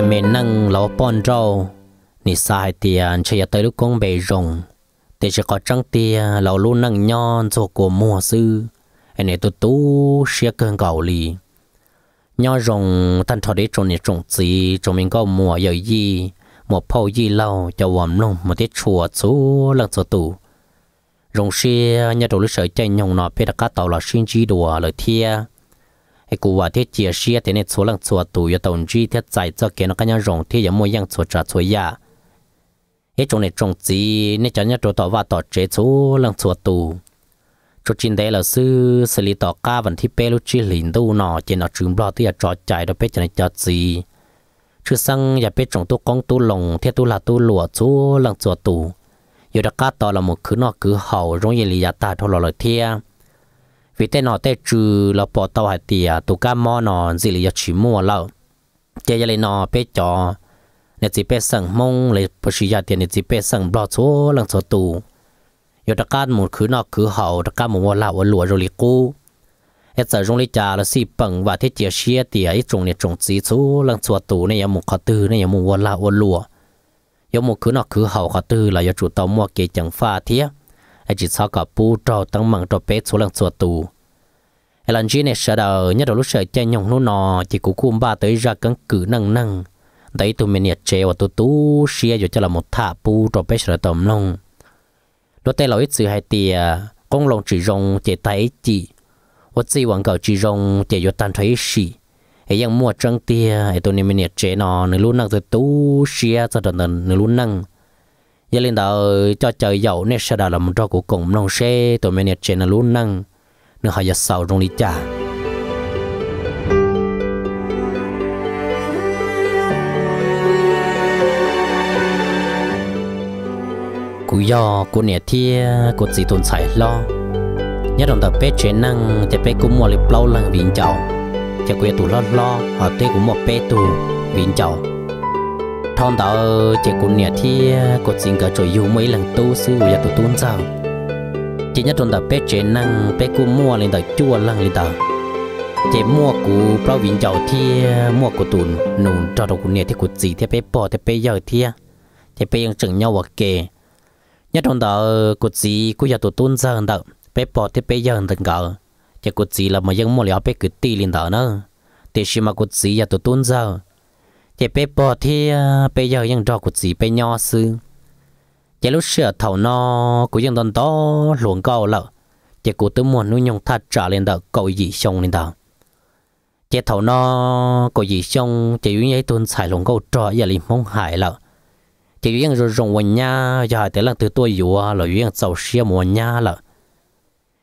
nhà mình nâng lão bòn rau nị sai tiền à, chơi tới lúc con bé rồng để chỉ có trăng tiền lão luôn nâng nhon rồi của mua sư anh ấy tụt tu xia cơn gạo li, nho rồng tan thọ để trồng nị trồng gì trồng mình có mua giờ gì một phao gì lâu cho vòm lông một tiết chùa chú lần số tủ rồng xia nhà đầu lúc sợ chạy nhồng nọ biết là cá tàu là xuyên chi đùa lời thia ไอ้กูว่าที่เจียเชียเทนี่ยชัวลังชัวตูอยู่ตรงจีเที่ใจจาเกณฑ์กันยังรงที่ยังมวยยังชัวจัดชัวยาไอ้จงในจงจีเนี่จะเนี่ยตัวต่อว่าต่อเจชัวลังชัวตู่จุดจินเดลซื้อสิริต่อก้าวันที่เปรุจิลินดูหนอเจนอจึงบล็อที่จะจอดใจเราเพ้จในจอดจีชื่อซังอย่าเป้จงตุกงตุลงเที่ยตุลาตุหลัวชัวลังชัวตูอยู่ดัก้าต่อละมุกคือนอกคือเห่าร้องเยลียาตาทอลอยเที่ยปีเต้นอเต้จืเราปอตาวหาเตียตุก้ามอนอนสิริยชิมัวเราเจยเลนอเปจอเนจิเปสังมงเลยปชิยาเตียเนจิเปสังบลอโซลังโซตูยตะกาดหมุนคือนอกคือเห่าตะกาหมุนว่าลาวหลัวโรลิกูเอสจงลิจาละสีปังว่าเทเจียเชียเตียอีจงเนี่ยจงสีซูลังโซตูในยามุขตือในยามุว่าลาวหลัวยามุคือนอกคือเห่าขตือลายจุดตอมัวเกจังฟ้าเทีย ai chỉ sao cả bu trò tăng mặn trò bé số lần số tù ai lần này sợ đời nhất đầu lúc sợ chạy nhộng nó nọ chỉ cú cuồng ba tới ra cắn cử năng năng đấy tụi mình nhiệt chế và tụi tú xia rồi cho là một thả bu trò bé sợ tầm long đôi tay lỗi sự hai tìa con lòng chỉ rong chỉ tay chỉ và chỉ hoàng cầu chỉ rong chỉ vô tan thấy xì ấy yang mua trăng tia ấy tụi mình nhiệt chế nọ nửa lúc năng tụi tú xia cho đợt nửa lúc năng giờ lên đó cho trời dầu nên sẽ đã làm cho của cùng nông xe tụi mình trên là luôn năng nên họ giờ sầu trong đi cha cú do của nè thia của chỉ tồn tại lo nhất đồng tập bé chế năng thì bé cũng mua lịp lâu lần viện chậu thì quê tụ lo lo họ tê cũng một bé tù viện chậu thon đó chỉ cũng nhẹ thì có xin cả chỗ yêu mấy lần tu sư của nhà tụi tuôn sao chỉ nhất trong đó bé chế năng bé cô mua lên đó chua lăng lên đó chỉ mua của bao vĩnh giàu thì mua của tuôn nôn cho đầu của nhẹ thì của gì thì bé bỏ thì bé giờ thì thì bé ยัง chừng nhau và kề nhất trong đó của gì của nhà tụi tuôn sao đó bé bỏ thì bé giờ đừng gạo chỉ của gì là mua liệu bé cứ tì lên đó nữa thì khi mà của gì nhà tụi tuôn sao chế bé bỏ thì ờ, bây giờ vẫn rõ của gì bé nhỏ sư chế lúc sửa thầu nó cũng vẫn đòn to luồn cầu lợ chế cũng tự muốn nuôi nhung thật trả lên đó cầu gì xong lên đó chế thầu nó cầu gì xong chế những cái tuôn xài luồn cầu trọ giờ liền mong hại lợ chế những vẫn rồi rồng quần nha giờ tới lần từ tôi yếu là những vẫn giàu xia muốn nha lợ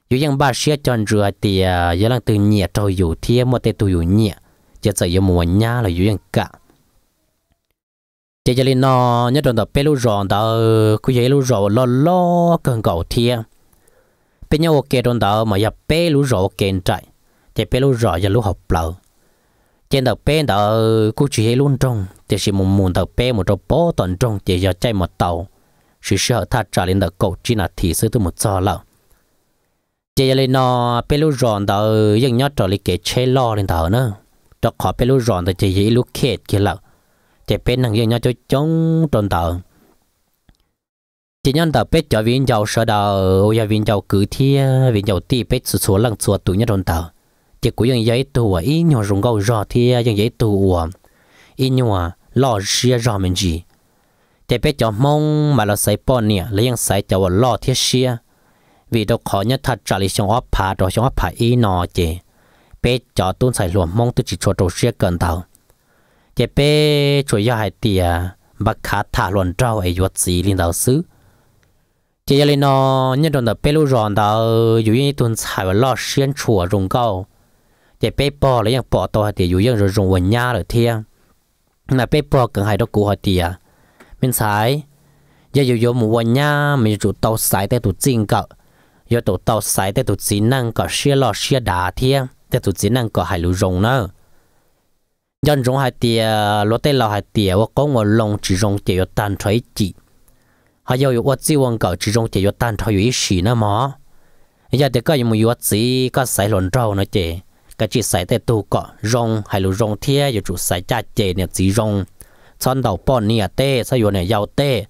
yếu vẫn ba xia tròn rửa thì ờ, giờ lần từ nhẹ trôi yếu thiê một tê tôi yếu nhẹ chế sợ yếu muốn nha là yếu vẫn cả chỉ cho nên nó nhất là bé lú ròn đó cứ vậy lú ròn lo lo cần cầu thia bé nhau ok trong đó mà giờ bê lú ròn kiện trại chỉ bê lú ròn giờ lú học lầu trên đầu bé đó cứ chỉ luôn trong chỉ chỉ một muốn đầu bê một chỗ bó toàn trong chỉ giờ chạy một tàu sự sợ tha trả lên đầu cầu chỉ là thì sự tôi một giờ lợ chỉ cho nên nó bê lú ròn đó dân nhớ trở lại cái chế lo lên đầu nữa cho họ bé lú ròn đó chỉ vậy lú khét kia lợ chế bên hàng riêng nhau cho chống trộn tờ chỉ nhân tờ bếp cho viên giàu sợ đờ ô gia viên giàu cứ thi viên giàu ti bếp sửa sửa lần sửa tụ nhân trộn tờ chỉ cuối những giấy tù à ít nhỏ rung gầu rõ thì những giấy tù à ít nhau à, lo xia rõ mình gì chế bếp cho mong mà là sai bọn nè lấy những sai cho à lo thiết xia vì đâu khó nhất thật trả lời trong áp phá rồi trong áp phá ít nọ chế bếp cho tuôn sai luồng mong tôi chỉ cho đầu xia cần tàu chế bé chủ yếu hai tia bạc à, khá thả luận trâu ấy vật gì linh đạo sư chế gia linh nó nhân đồng tập bé lưu ròn đạo ờ, dù như và xuyên chùa rùng cao chế bé bò lấy những to hai tia dù như rồi rùng quần nha rồi thiên là bé bò cần hai à. mình xài giờ dù dù mù quần nha mình xài tay tụ chinh cậu giờ tụ xài tay tụ chỉ năng có xia lo đá thiên tay tụ chỉ năng có hai lưu nữa dân chúng hai tia lúa tê lào hai tia và có một lồng chỉ rong chỉ có tan trái chỉ hay yêu vật chỉ vòng cầu chỉ rong chỉ có tan trái yếu xì nữa mà giờ thì có những vật gì có sai lộn trâu nữa chứ cái chỉ sai tại tu cọ rong hay lù rong thia giờ chủ sai cha chè nè chỉ rong chân đầu bọn nè tê sai yêu nè giàu tê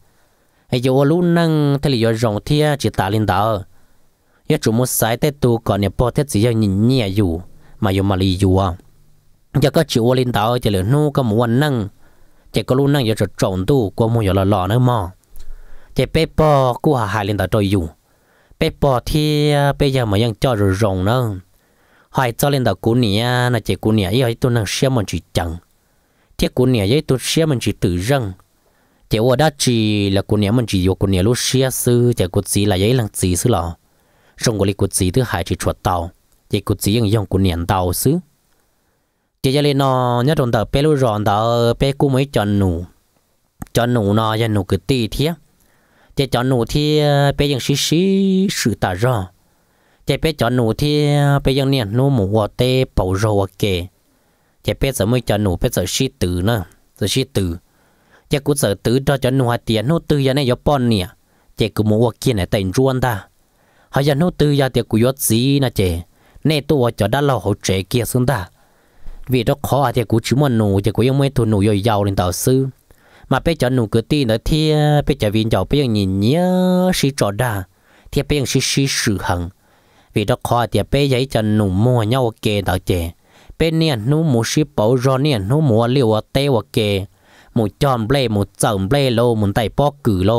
hay yêu lũ năng thế là rong thia chỉ ta lên đảo giờ chủ muốn sai tại tu cọ nè bỏ thế chỉ yêu nhìn nhẹ dù mà yêu mà lì dù à giờ có chịu lên tàu chỉ là nu có muốn nâng chỉ có luôn nâng giờ trộn tu có muốn giờ là lò nữa mà, chỉ bé bò cú hà hà lên tàu trôi dù bé bò thì à, bây giờ mà vẫn cho rồi rồng nữa hỏi cho lên tàu cú nè là chỉ cú nè giờ tôi nâng xem mình chỉ chẳng thế cú nè giờ tôi xem mình chỉ tự răng chỉ ở đó chỉ là cú nè mình chỉ vô cú nè lúc xem sư chỉ cú chỉ là giấy lăng chỉ sư lò rồng của lý cú chỉ thứ hai chỉ chuột tàu chỉ cú chỉ vẫn dùng cú nè tàu xứ chỉ cho nên nó nhất tròn tờ bé lu ròn tờ bé cú mấy chọn nụ chọn nụ nó chọn nụ cứ tì thế chỉ chọn nụ thì ờ, bé ยัง xí xí sự tả rõ chỉ bé chọn nụ thì ờ, bé ยัง niệm nụ mù hoa tê bầu rau kề chỉ bé sợ mới chọn nụ bé sợ xí tử nữa giờ xí tử chỉ cú sợ tử cho chọn nụ hạt tiền nụ tử giờ này giờ pon nè chỉ cú mù hoa kia này tiền ruộng ta họ giờ nụ tử giờ thì cú yết gì nè chỉ nè tôi cho đã lâu hỗ trợ kia xuống ta วีดอกคอที่กูชิมวนหนูเทีกูยังไม่ทุนหนูย่อยยาวเลยต่อซื้อมาเปจอนหนูเกิดตีนเทียเปจะวินเจ้เปยังยินเนื้อสีจอด้เทียเปยังสีชีสื่อหังวีดอกคอที่เปยใหญ่จันหนูมัวเงาเกต่อเจ เป็นเนี่ยหนูมูชิปเอาจอเนี่ยหนูมัวเลี้ยวเตวเกมูจอมเบลมูจอมเบลโลมูไตปอกกือโล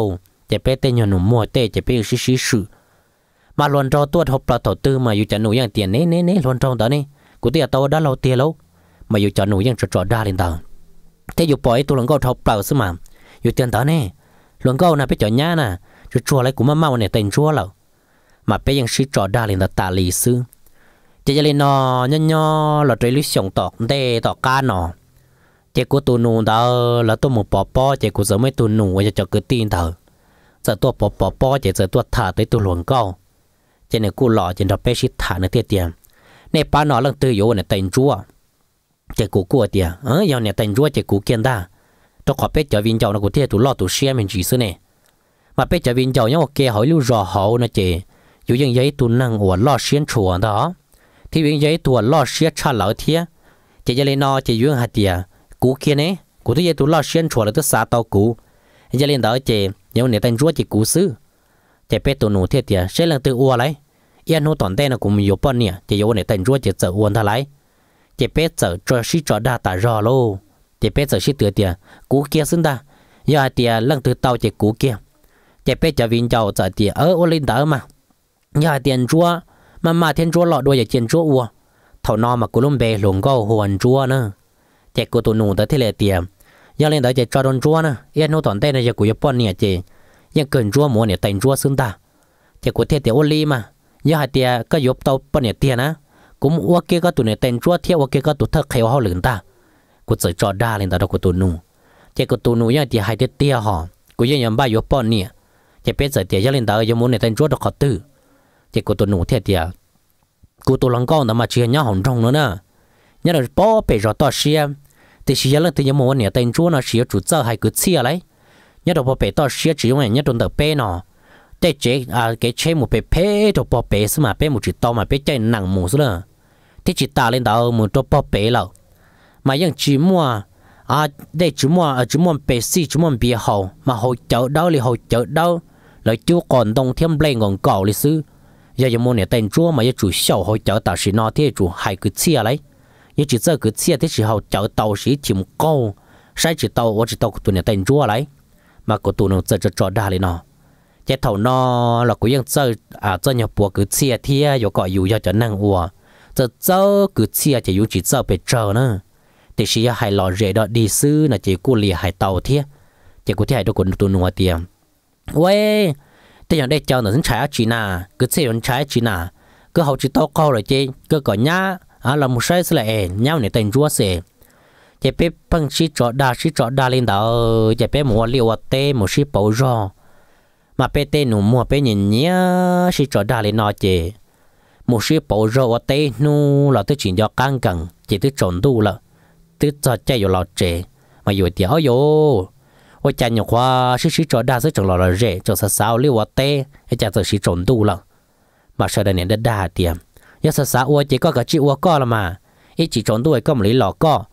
จะเปเตยหนูมัวเตจะเปยังสีชีสื่อมาลวนรอตัวทบปลาตอตื้อมาอยู่จันหนูยังเตียนเน่เน่เน่ลวนทอตอนนี้กูเตียตัวด้านเราเตียแล้ว mà dù cho nụ dân trọ ra lên tàu thế dù bỏ tôi lần câu thọc bảo xứ mà dù tiền tớ nè lần câu là biết chọn nhá nè rồi chùa lại cũng mà mau này tên chùa lầu mà bây giờ sĩ trọ ra lên là tà sư chỉ cho lên nó nho nho là trời lúc sống tọt đê tọt cá nọ chỉ của tôi nụ đó là tôi một bỏ bỏ chỉ của giờ mấy tôi nụ cho cho cứ tin thở giờ tôi bỏ bỏ chỉ giờ tôi thả tới tôi luồn câu chỉ này cô lọ chỉ đọc bé sĩ thả nữa tiệt này ba nó lần tư yếu này tên chùa chế cú cua tiệt à? ờ giờ nè tên rùa chế cú kiên ta cho khó biết cho viên chầu nó của thiệt tụ lo tụ xe mình chỉ xưa nè mà biết cho viên chầu nhau kia hỏi lưu rõ hậu nó chế dù dân giấy tụ năng của lo xuyên chùa đó thì viên giấy tụ lo xuyên cha lỡ thiệt chế gia lên nó chế dương hạt tiệt cú à? kia nè cú thứ giấy tụ lo xuyên chùa là thứ xa tao cú gia lên đó chế nhau nè tên rùa chế cú xứ chế biết tụ nụ thiệt tiệt à? sẽ lần tự ua lấy yên hô toàn tên là cũng nhiều bọn nè chế yếu nè tên rùa chế sợ uôn tha lấy chế bé chở cho xí cho đa tả rò lô chế bé chở xí tựa tiền cú kia xứng ta giờ dạ tiền lần thứ tàu chế cú kia chế bé chở vinh chầu chở tiền ở ô linh mà giờ tiền chúa mà mà thiên chúa lọ đôi giờ tiền chúa ua thầu no mà cú lùm bè lùm gâu hồn chúa nữa chế cú tụ nụ tới thế lệ tiền giờ lên tới chế cho đòn chúa nữa yên nô toàn tên này giờ cú nhập bọn nè chế yên dạ cần chúa muốn nè tiền chúa xứng ta chế cú thiệt tiền ô li mà giờ tiền có nhập tàu bọn nè tiền á cũng ua kê các tụi này tên chúa thiệt ua kê các tụi thật khéo họ lớn ta cô chơi cho đa lên ta đó của tụi nụ chỉ của tụi nụ yang thì hai đứa tia hả, cô dân nhầm bao nhiêu bọn nè chỉ biết sợ tia lên ta ở muốn này tên chúa được khó tử chỉ của tụi nụ thiệt tia cô tụi lăng con mà chơi nhau hồng trong nữa nè nhớ là bỏ bể rồi to xia thì xia lên thì muốn này tên chúa nó xia chủ sợ hai cứ xia lấy nhớ là bỏ bể to xia chỉ dùng mà nhớ đồn tờ bê nó để chế à cái chế một bể bê đồ bỏ bể mà bể một chữ to mà bể chạy nặng một nữa thế chỉ ta lên đầu một chỗ bỏ bể lâu mà những chỉ mua à để chỉ mua à chỉ mua bể xí chỉ mua bể hậu mà hậu chợ đâu thì hậu chợ đâu lại chú còn đông thêm lên còn cầu lịch sử giờ giờ mua nhà tên chúa mà giờ chủ sầu hậu chợ ta chỉ nó thế chủ hai cứ chia lấy như chỉ giờ cứ chia thế chỉ hậu chợ tàu chỉ chìm câu sai chỉ tàu hoặc chỉ tàu của tụi nhà tên chúa lấy mà của tụi nó giờ cho cho đa lên nó chế thầu nó là của dân chơi à chơi nhà bùa cứ chia thia rồi gọi dù do cho năng ua 这走 cứ chia 啊，就有只走被走呢。แต่ชียหายหล่อเรดดีซื้อนะเจกูเลียหายเต่าเทียเจกูที่หายตัวคนตัวนัวเตียมเว้ยแต่ยังได้เจ้าหนึ่งฉันใช้จีน่าก็เสียนใช้จีน่าก็เขาจีโตเขาเลยเจก็ก่อนย่าอ่ะเราไม่ใช่สละเองย่าเนี่ยแต่งรัวเสียเจเป๊ะพังชีจอดาชีจอดาลินดาวเจเป๊ะหมัวเลียวเต้หมัวชีเป่ารอมาเป๊ะเต้หนุ่มมัวเป๊ะเนี่ยชีจอดาลินนอเจ một số bộ rô ở tê nu là tôi chỉ cho căng cẳng chỉ tôi trộn tu là tôi cho chạy vào lò trẻ mà rồi thì ôi yo ôi chạy nhiều quá sĩ sĩ cho đa lò là rẻ sao sao liu tê ấy chạy tới sĩ trộn là mà sau đây nên đã đa tiền giờ sao sao chỉ có cả chị ôi co là mà chỉ trộn tu ấy có một lò co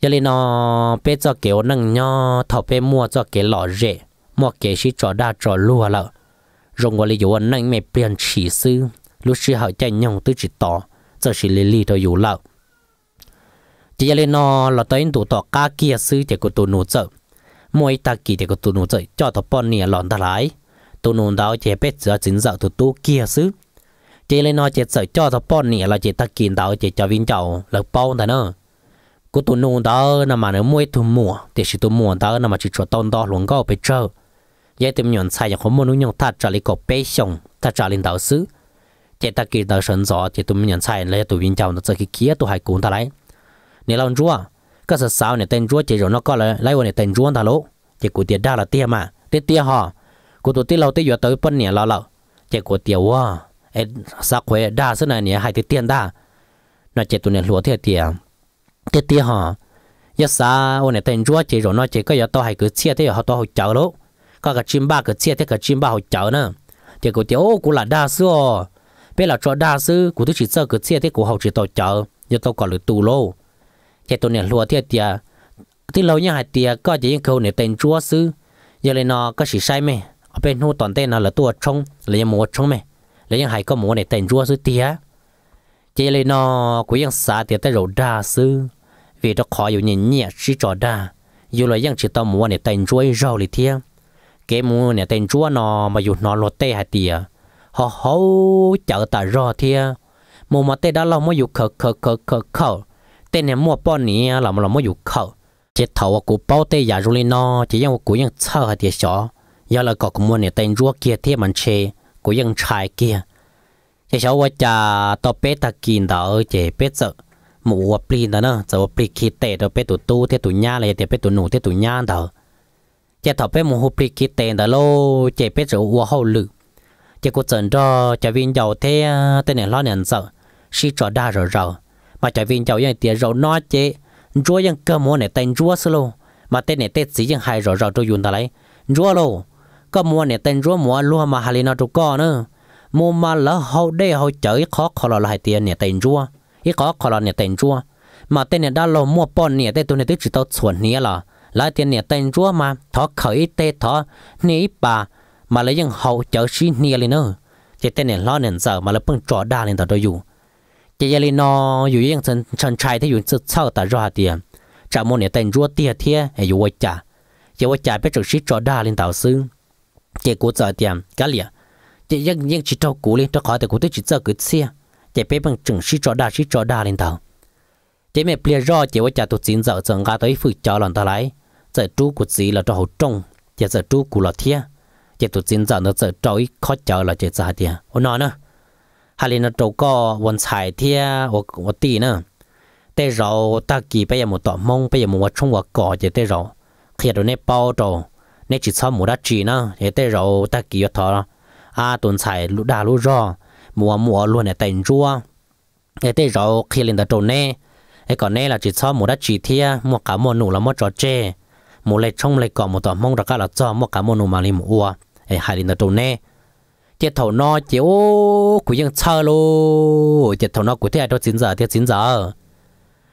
giờ lên nó bé cho kiểu năng nho thọ mua cho cái lò rẻ mua cái sĩ cho đa cho lúa là rồng gọi là dụ anh năng mẹ lúc xưa họ chạy nhông tới chỉ tỏ giờ chỉ lì lì thôi dù lâu chỉ là nó là tới tụ tỏ cá kia sư chỉ có tu nụ chợ mỗi ta kỳ chỉ có tu nụ chợ cho tụ bọn nè lòn ta lại tụ nụ đó chỉ biết giờ chính giờ tụ tu kia sư chỉ là nó chỉ sợ cho tụ bọn nè là chỉ ta kỳ đó chỉ cho viên chậu là bao ta nữa cô tu nụ đó là mà nó mỗi tụ mùa thì chỉ tu mùa đó là mà chỉ cho tông đó luôn có bị chơi vậy thì nhận sai cho không muốn nhung ta trả lời có bé xong trả lời đạo sư chế ta kỳ tờ sân gió chế tụi mình nhận sai lấy tụi viên chào nó chơi cái kia tụi hai cuốn ta lại. nè lòng chúa các sợ sao nè tên chúa chế rồi nó có là lấy quần nè tên chúa ta lỗ chế của tiền đa là tiền mà tiền tiền họ của tụi tiền lâu tiền vừa tới bên nè lo lợ chế của tiền quá ai sao khỏe đa số này nè hai tiền tiền đa nó chế tụi nè lúa thiệt tiền tiền tiền họ giờ sa quần nè tên chúa chế rồi nó chế cái giờ tao hay cứ chia thế họ tao hồi chợ lỗ các cái chim ba cứ chia thế cái chim ba họ chợ nữa chế của tiền ô cũng là đa số bây là cho đa sư của tôi chỉ sợ cứ xe thế của hậu chỉ tổ chợ như tôi còn được tù lô chạy tôi nè lúa thiệt tiệt thì à, lâu như hai tiệt à, có chỉ những câu này tên chúa sư giờ lên nó có chỉ sai mày ở bên hô toàn tên nó là tua trông là những mùa trông mày là những hải có mùa này tên chúa sư tiệt chạy lên nó của những xã tiệt tới rồi đa sư vì đó khó อยู่ nhìn nhẹ chỉ cho đa dù là những chỉ tao mùa này tên chúa rồi thì cái mùa này tên chúa nó mà dù nó lột tê hai tiệt họ hấu chợ tà rò thì mù mà tê đã là mới dụ khờ khờ khờ khờ khờ tê này mua bao nỉ là mà là mới dụ khờ chỉ thầu của bao tê giả rồi nó chỉ yang của yang sợ hay thì sợ giờ là có mua này tên rùa kia thì mình chê của yang trai kia chỉ sợ ว่าจะต่อเป็ดตะกินต่อเออเจเป็ดเจอหมูวัวปลีนต่อเนอะจะวัวปลีขี้เตะต่อเป็ดตัวตู้เทตัวย่าเลยเตะเป็ดตัวหนูเทตัวย่าต่อจะต่อเป็ดหมูหัวปลีขี้เตะต่อโลเจเป็ดจะวัวเข้าลึก chỉ có trận cho chạy viên dầu thế à, tên này lo nhận sợ si trò đa rồi rồi mà chạy viên dầu yang tiền rồi nó chế chúa những cơ mua này tên chúa sơ luôn mà tên này tên gì yang hay rồi rồi tôi dùng ta lấy chúa luôn cơ mua này tên chúa mua luôn mà hay nó trụ co nữa mua mà lỡ hậu đây hậu chở khó khó là hai tiền này tên chúa ít khó khó là này tên chúa mà tên này đã lô mua bọn này tên tôi này tôi chỉ tao chuẩn này là lại tiền này tên chúa mà thọ khởi tê thọ ní bà mà lấy những hậu chở xí nia lên nữa chỉ tên này lo nên giờ mà lấy bưng trò đa lên tao đôi dù chỉ giờ lên nó dù những chân chân trai thì dùng sự sau ta ra tiền trả môn này tên rùa tiền thiê hay dù quay trả chỉ quay trả biết trực xí trò đa lên tao xứ chỉ cố giờ tiền cái liền chỉ những những chỉ trâu cố lên trâu khỏi thì cố tới chỉ giờ cứ xia, chỉ biết bằng trực xí trò đa xí trò đa lên tao chỉ mẹ bịa rõ chỉ quay trả tụt xin giờ chẳng ra tới phụ cho lần tao lấy giờ trú của gì là cho hậu trung, giờ giờ trú của là thiê chỉ tụt xin giờ nó chỉ sợ trói khó chờ là chỉ ra thì ô à. nó nữa hà linh nó trâu co vốn xài thì ô ô tì nữa tê rau ta kỳ bây giờ một tọt mông bây giờ một chung một cỏ chỉ tê rau khi đó nè bao trâu nè chỉ sau mua đất chỉ nữa thì tê rau ta kỳ thọ đó à tuần xài lũ đà lũ rò mua mùa luôn này tiền rua thế tê rau khi linh đó trâu nè cái còn là chỉ sau một đá chỉ thì một cả một nụ là một trò chơi một lệ trong lệ cọ một tòa mong ra cả là cho một cả môn nụ mà lim ua ấy hai đến đầu nè tiệt thầu nó ô, của dân chờ lô tiệt thầu nó của thế ai đó chín giờ thế chín giờ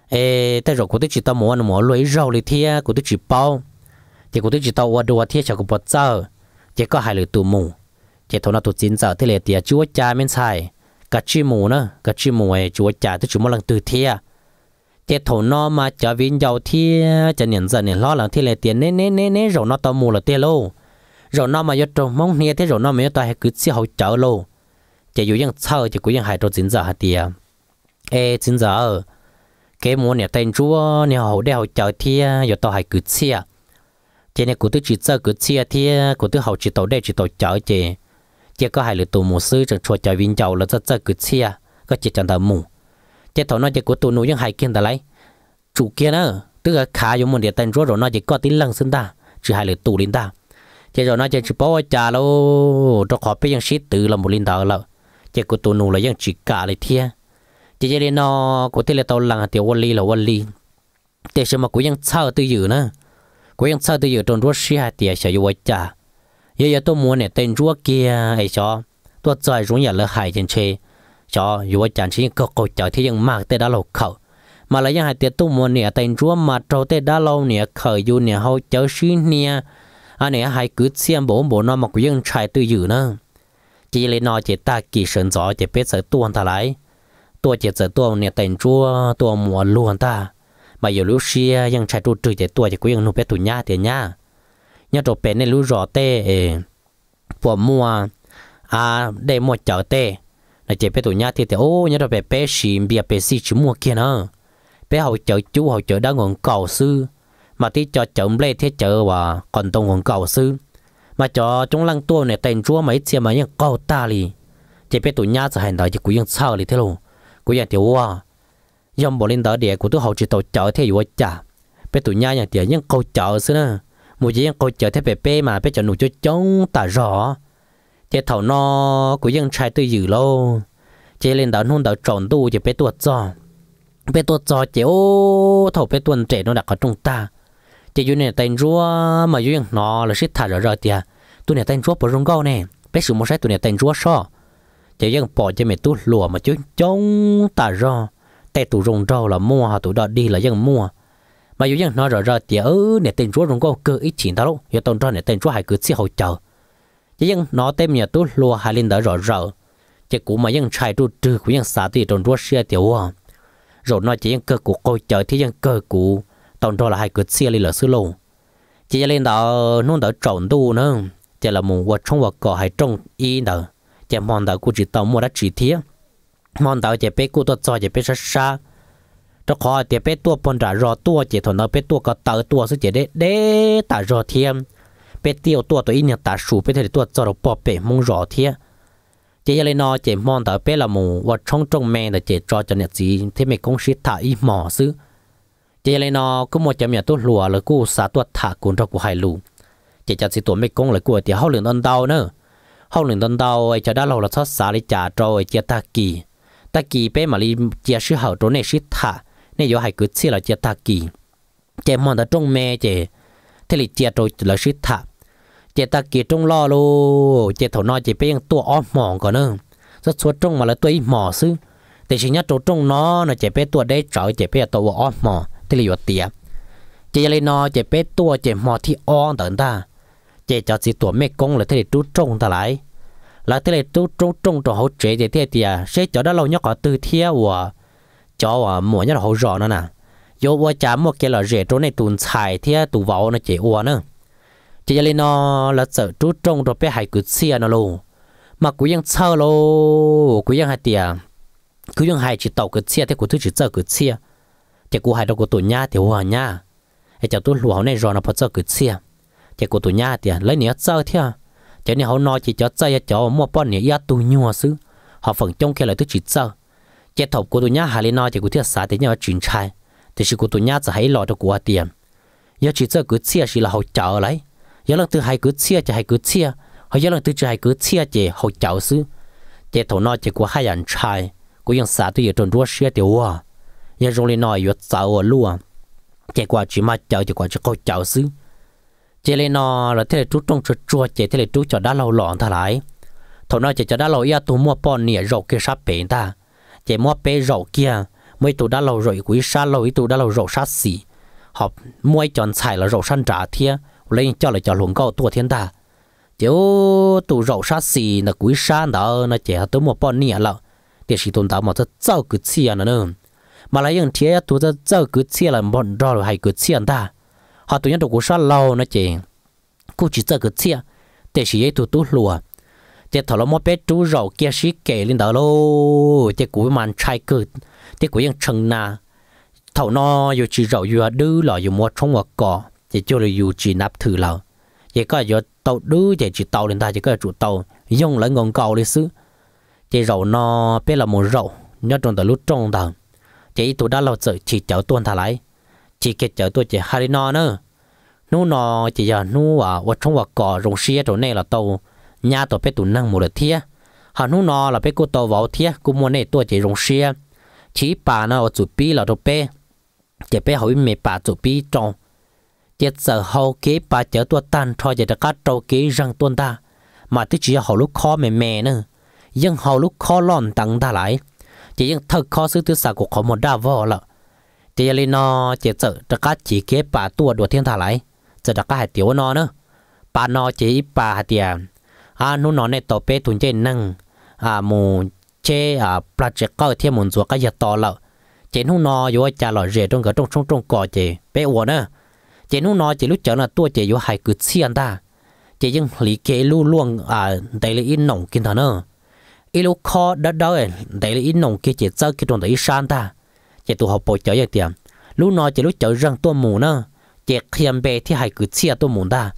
ê tay rồi của tôi chỉ tao muốn muốn lấy rau lấy thế của tôi chỉ bao tiệt của tôi chỉ tao qua đồ thế chả có bớt giờ tiệt có hai lời tù mù tiệt thầu nó tụ chín giờ thế lệ tiệt chúa cha men xài cả chi mù nữa cả chi mù ấy chúa cha tôi chỉ muốn lần từ thế tiền thổ nó mà cho viên giàu thì cho nhận dần nhận lo là thì lại tiền nên nên nên nế rồi nó tao mua là tiền lô rồi nó mà cho trong mong nia thế rồi nó mà tao hay cứ xí hậu chợ lô chỉ những dù ยัง sao chỉ cũng ยัง hay trồng chính giờ hạt tiền ê chính giờ cái mua này tên chúa nè hậu đeo hậu chợ thì giờ tao hay cứ xí à. chỉ này cứ tự chỉ giờ cứ xí à thì cứ tự hậu chỉ tao đeo chỉ tao chợ chỉ chỉ có hai lượt tụ mua sư chẳng chùa chợ viên giàu là rất rất cứ xí à có chỉ chẳng thầm mù chế thọ nó chỉ của tụ nụ những hai kiện ta lấy chủ kia nữa tức là khá giống một địa tên rồi rồi nó chỉ có tí lăng sinh ta chỉ hai lượt tụ linh ta chế rồi nó chỉ chỉ bảo cha lâu cho họ biết những shit từ là một linh đạo là chế của tụ nụ là những chỉ cả lại thia chế chế lên nó của thế là tàu lăng tiểu quân ly là quân ly thế xem mà của những sao tư dự nữa cũng những sao tư dự trong rúa sĩ hai tiệt sẽ yêu cha giờ giờ tôi muốn này tên rúa kia ấy cho tôi trời rúng nhà là hai trên chơi จออยู่ว่าจานชิก็กดจอที่ยังมากเต่ดาเราเขามาแล้วยังหายเตียตุ้มวนเนี่ยแต่รั้วมาเราเต่ดาเราเนี่ยเขยอยู่เนี่ยเขาเจอชี้เนี่ยอันเนี่ยหายกึดเสียมโบโบนอมก็ยังชายตื้ออยู่นะจีเลยนอเจตากี่เฉินจอเจเป็ดเสืตัวอันตรายตัวเจเสืตัวเนี่ยแต่รั้วตัวหมวนล้วนตามาอยู่ลูเชียยังชายตัวตื้เจตัวจะกูยังนุเป็ดตุ่นยาเตียนยาเนี่ยตัวเป็นในรู้รอเต้ปวดมัวอาได้หมดเจ้าเต้ à chế bé tụi nhá thì thì ô nhớ rồi bé bé xìm bia bé xì chỉ mua kia nữa bé hậu chợ chú hậu chợ đã ngon cầu sư mà tí cho chậm lê thế chợ và còn tông ngon cầu sư mà cho chúng lăng tua này tên chúa mấy xe mà những cầu ta li chế bé tụi nhá sẽ hành đại chỉ cũng những sao li thế cũng những tiểu hoa dòng bộ lên đó địa của tôi hậu chỉ tàu chợ thế vừa chả bé tụi nhá nhà tiền những cầu chợ sư nữa một gì những cầu chợ thế bé bé mà bé chợ nụ cho chống ta rõ chế thầu nó của dân trai tôi dữ lâu chế lên đó nôn đó tròn tu chế bé tuột giò bé tuột giò chế ô thầu bé tuần trẻ nó đã có trong ta chế dưới này tên rúa mà dưới nó là xích thả rõ rõ tiệt à. tôi này tên rúa bỏ rong gâu nè bé sự mua sách tôi này tên rúa so chế dân bỏ chế mẹ tu lùa mà chứ chống ta rõ tay tụ rong rau là mua họ tụ đó đi là dân mua mà dưới nó rõ rõ tiệt ớ này tên rúa rong gâu cơ ít chuyện ta lúc giờ tao ra này tên rúa hay cứ xí hậu chờ chỉ dân nó tem nhà tu lùa hai linh đỡ rõ rõ chỉ cũ mà dân chạy tu trừ của dân xã thì tròn rua xe tiểu à rồi nó chỉ dân cơ cụ coi chợ thì dân cơ cụ tổng đó là hai cửa xe lên lỡ xứ lô chỉ cho linh đó nôn đỡ trộn tu nữa chỉ là mùng quạt trong quạt cỏ hai trong y đỡ chỉ mong đỡ cũ chỉ tàu mua đã chỉ thiết mòn đỡ chỉ biết cũ tôi cho chỉ biết sát sát cho khó thì biết tua bòn trả rò tua chỉ thằng nó biết tua có tờ tua sẽ chỉ để để tả rò thêm เป็ดเตียวตัวตัวอีเนี่ยตาสูเป็ดเถื่อตัวจอดปอบเป็ดมงรอเทียเจียเลยนอเจมอนแต่เป็ดละมูว่าช่องจงแมงแต่เจจอจเนี่ยจีที่ไม่คงชิดถ่ายอีหมอซื้อเจียเลยนอก็หมดจะมีตัวหลัวเลยกูสาตัวถ่ากุนทกูไฮลูเจจัดสิตัวไม่คงเลยกูเตียวเขาเหลืองตอนเดาเนอะเขาเหลืองตอนเดาไอจะได้เราละทศสาลิจ่าจอยเจียตากีตากีเป้มาลีเจียชื่อเห่าตัวเนี่ยชิดถ่าเนี่ยอยู่ไฮกุดเสียเราเจียตากีเจมอนแต่จงแม่เจเทลิเจียโตเราชิดถ่าเจตากีจงล่อโล เจตหนอเจไปยังตัวอ้อมหมองก่อนเนอะสัดสวดจงมาแล้วตัวอีหมอซึ่งแต่ชินยัโจงนอเน่ะเจไปตัวได้เจาเจไปตัวอ้อมหมอที่เลยอยเตียเจยเลยนอเจไปตัวเจหมอที่อ้อมต่างตาเจจอดสีตัวเมกงเลยที่เลยตูจงตาไหลแล้วที่เลยตจ้จงจงตัวเขาเจเจเตียเตียใช้จอดได้เราเนาะก็ตื่นเที่ยวว่ะจอว่หมวนี่เขารอนั่นน่ะ โยว่าจามว่เกลือเจตัวในตุนชายเที่ยตูเวาเนาะเจอ้วนเนาะ chỉ giờ nó là sợ chú trông rồi bé hải cứ xia nó luôn mà cũng ยัง sao lô cũng ยัง hai tiền cứ ยัง hai chỉ tàu cứ xia thế cũng thứ chỉ sợ cứ xia thì cũng hai đâu có tuổi nha thì hòa nha thì cháu tôi lúa này rồi nó phải sợ cứ xia thì cũng tuổi nha thì lấy nhớ sợ thế cho nên họ nói chỉ cho chơi cho mua bọn nhớ ya tu nhua xứ họ phần trong kia là thứ chỉ sợ chế thầu của tôi nhá hà lên nói chỉ của thiết xã thì nhau chuyển trai thì sự của tôi nhá chỉ hãy lo cho của tiền giờ chỉ sợ cứ xia chỉ là họ chờ lấy giờ lần thứ hai cứ chia chỉ hai cứ chia họ giờ lần thứ chỉ hai cứ chia chỉ họ cháu sư chỉ thổ nói chỉ của hai anh trai của dân xã tôi ở trong đua xe thì wow giờ rồi lên nói vừa cháu ở luôn chỉ qua chỉ mà cháu chỉ qua chỉ có cháu sư chỉ lên nó là thế là chú trong chuột chuột chỉ thế là chú cho đã lâu lỏng thà lại thổ nói chỉ cho đã lâu ya tôi mua bò nè rau kia sắp bể ta chỉ mua bê rau kia mấy tụ đã lâu rồi quý sa lâu ít tụ đã lâu rau sát xì họ mua chọn xài là rau săn trả thiê lên cho là cho luôn có tua thiên ta chiếu tụ rậu sát xì là cuối san đó nó chỉ tới một bọn nia là để chỉ tồn tại một cái dao cứ chia nữa nữa mà lại những thế tụ cái dao cứ chia là bọn rau là hay cứ chia ta họ tụ nhân tụ của sát lâu nó chỉ cứ chỉ dao cứ chia thì chỉ tụ tụ lùa chỉ thằng nó một bé chú rậu kia sĩ kể lên đó lô chỉ cuối màn trai cứ chỉ cuối những chừng na thầu nó yêu chỉ rậu yêu đưa lọ yêu mua trong một cỏ chỉ cho là dù chỉ nạp thử là chỉ có giờ tàu đứ chỉ chỉ tàu lên ta chỉ có chủ tàu dùng lấy ngọn cầu đi xứ chỉ rậu nó biết là một rậu nhớ trong tờ lúc trong tờ chỉ tụ đã lâu sợ chỉ chở tuôn thả lại chỉ kết chở tôi chỉ hai nó nữa nu nó chỉ giờ nu à ở trong và cỏ rồng xia chỗ này là tàu nhà tàu biết tụ năng một đợt thia hà nu nó là biết cô tàu vào thia cô mua này tôi chỉ rồng xia chỉ bà nó ở chủ pi là tàu pe chỉ pe hỏi mẹ bà chủ pi trong chết giờ hậu kế ba chở tua tan cho giờ đã cắt trâu kế răng tuôn ta mà thứ chỉ hậu lúc khó mềm mềm nữa nhưng hậu lúc khó lòn tặng ta lại chỉ nhưng thật khó sự thứ xả của khó một đa vò lợ chỉ giờ lên nó chỉ giờ đã cắt chỉ kế ba tua đùa thiên thả lại giờ đã cắt hạt tiểu nó nữa ba nó chỉ ba hạt tiền à nó nó này tổ bé tuần trên năng à mù chế à project chỉ có thêm một ruột cái giật to lợ chỉ nó nó vô cha lợ rể trong cái trong trong trong cỏ chỉ bé uổng nữa chỉ lúc nói chỉ lúc chờ là tôi chỉ có hai cứ xiên ta chỉ những lý kế lu luôn à để lý in nồng kinh thần nữa ít khó đã đó ấy để lý in kia chỉ chơi cái tuần tới san ta chỉ tụ họp bộ chơi vậy tiền lúc nói chỉ lúc chờ rằng tôi mù nữa chỉ khiêm bề à à thì hai cứ xiên tôi mù ta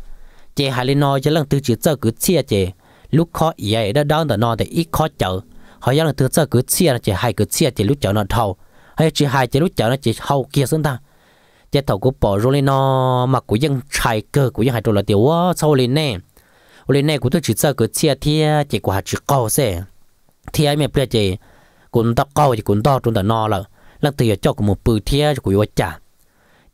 chỉ hai lý nói chỉ lần từ chơi cứ xiên chỉ lúc khó vậy đã đó là nó để ít khó chờ họ giờ là chơi cứ xiên chỉ hai cứ xiên chỉ lúc chờ nó thầu hay chỉ hai chỉ lúc chờ nó chỉ hậu kia xuống ta chế thầu của bỏ rồi lên nó mà của dân trái cơ của dân hai trâu là tiểu quá ờ, sau lên nè lên nè của tôi chỉ sợ cái chia thia chỉ quả chỉ cao xe thia mẹ bây giờ cũng ta cao chỉ cũng to chúng ta no là lần từ cho của một bự thia của vợ chả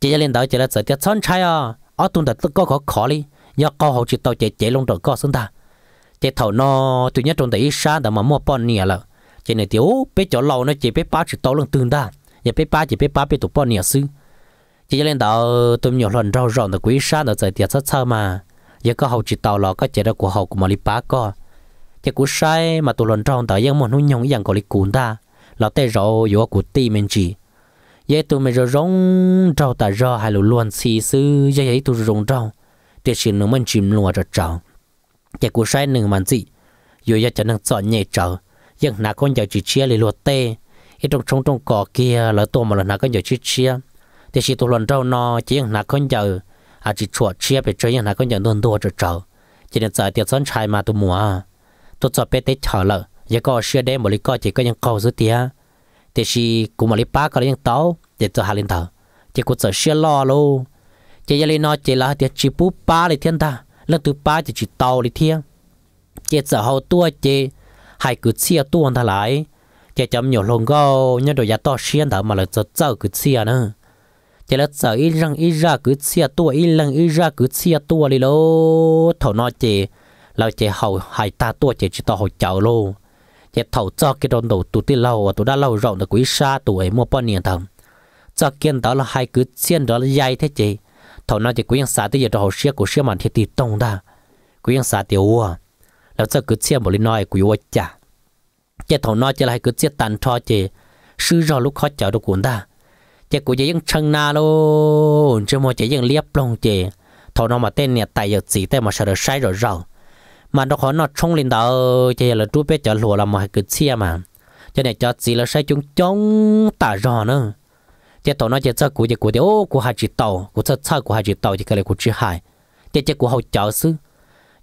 chỉ cho lên đó chỉ là sợ tiết son trái à ở chúng ta tức có khó khó đi nhà cao học chỉ tàu chỉ chạy luôn rồi cao xuống ta chế thầu nó tuy nhất trong tay xa đã mà mua bao nhiêu là chỉ này tiểu bé chỗ lâu nó chỉ bé ba chỉ tàu lông tương ta và bé ba chỉ bé ba bé tụ bao nhiêu xứ chỉ lên đầu tụm nhiều lần rau rộng từ quý sát ở tại tiệt sát sao mà giờ có hậu chỉ tàu lò có chế đó của hậu của mà đi bá co chỉ cú sai mà tụi lần rau tàu dân muốn nhung dân có đi cuốn ta lọ tê rau yếu của ti mình chỉ giờ tụi mình rồi rong rau ta rau hai lù luôn xì sư giờ ấy tụi rong rau tiệt xin nó mình chìm lùa rồi trào chỉ cú sai nừng màn gì dù giờ cho năng chọn nhẹ trở nhưng nà con giờ chỉ chia lì lùa tê ít trong trong trong cỏ kia là tụi mà là nà con giờ chỉ chia thì chỉ tụ luận trâu nó chỉ là con giờ à chỉ chuột chia về chơi là con giờ đồn đùa chơi, trở chỉ là giờ tiệt sân trai mà tụ mùa tụ cho bé tết trở lợ giờ có xưa đêm một lý co chỉ có những câu dưới tía thì chỉ cũng một lý ba có những táo để cho hà lên thở chỉ có sợ xưa lo luôn chỉ giờ lên nó chỉ là tiệt chỉ bút ba để thiên ta lần thứ ba chỉ chỉ tàu để thiên chỉ sợ hậu tua chỉ hai cứ chia tuôn thằng lại chỉ chấm nhiều lồng gâu nhưng đồ giá to xuyên thở mà là sợ sợ cứ chia nữa chỉ là sợ ít rằng ít ra cứ xia tua ít lần ít ra cứ xia tua đi lô thầu nói chỉ là chỉ hậu hai ta tua chỉ chỉ tao hậu chậu lô chỉ thầu cho cái đòn đầu tụt đi lâu tụt đã lâu rộng được quý xa tuổi mua bao nhiêu thằng cho kiến đó là hai cứ xiên đó là dài thế chị thầu nói chỉ quý anh xã tới giờ hậu xia của xia mà thiệt tì tông đa quý anh xã tiểu ua là cho cứ xiên một lý nói quý ua chả chỉ thầu nói chỉ là hai cứ xiên tàn cho chị sư rồi lúc khó chở được cuốn ta chế của chế những chân na luôn chứ mà chế những liếp luôn chế thầu nó mà tên nè tại giờ gì tên mà sợ được sai rồi rồi mà nó khó nó trông lên đó chế là chú bé chở lùa là mà cứ chia mà cho nên cho gì là sai chúng chống tả rõ nữa chế thầu nó chế cho của chế của chế ô của hai chỉ tàu của cho cho của chỉ tàu chỉ cái này của chỉ hai chế chế của hậu chở sư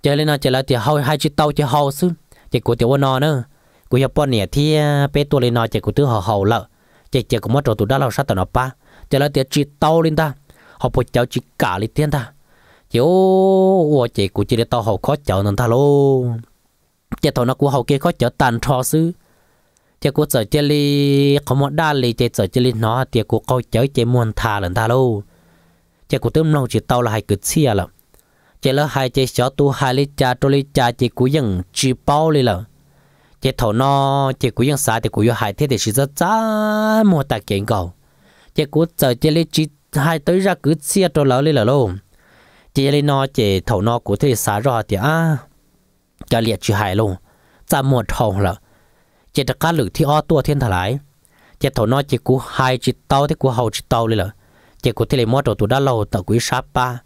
chế lên nó chế thì hậu chỉ tàu chế hậu sư chế của chế ô nó nữa của Japan nè thì bé tôi lên nó chế của thứ hậu hậu lợi chị chị cũng mất rồi tụi đã lao sát tận nó pa chị là tiệt chị tàu lên ta họ phải cháu chị cả lên tiền ta chị ô chị của chị để tàu họ khó chở nên ta lô chị tao nó của họ kia khó chở tàn trò sư chị của sợ chị li có một đa li chị sợ chị li nó thì của coi chở chị muốn thà lên ta lô chị của tôm lâu chị tàu là hay cứ xia à lắm chị là hay chị chở tu hay li cha tu li cha chị của dân chị bao li là chỉ thầu nó chỉ cú dân xã thì cú dân hải thế thì chỉ rất giá mua tài kiện cầu chỉ cú chờ chỉ lấy chỉ hai tới ra cứ xe cho lỡ lấy lỡ luôn chỉ lấy nó chỉ thầu nó cú thế xã rồi thì à cho liệt chỉ hải luôn giá mua thầu là chỉ đặt cá lử thì o tua thiên thả lại chỉ thầu nó chỉ cú hai chỉ tàu thì cú hậu chỉ tàu lấy lỡ chỉ cú thế lấy mua đồ tụ đã lâu tàu quý sáp ba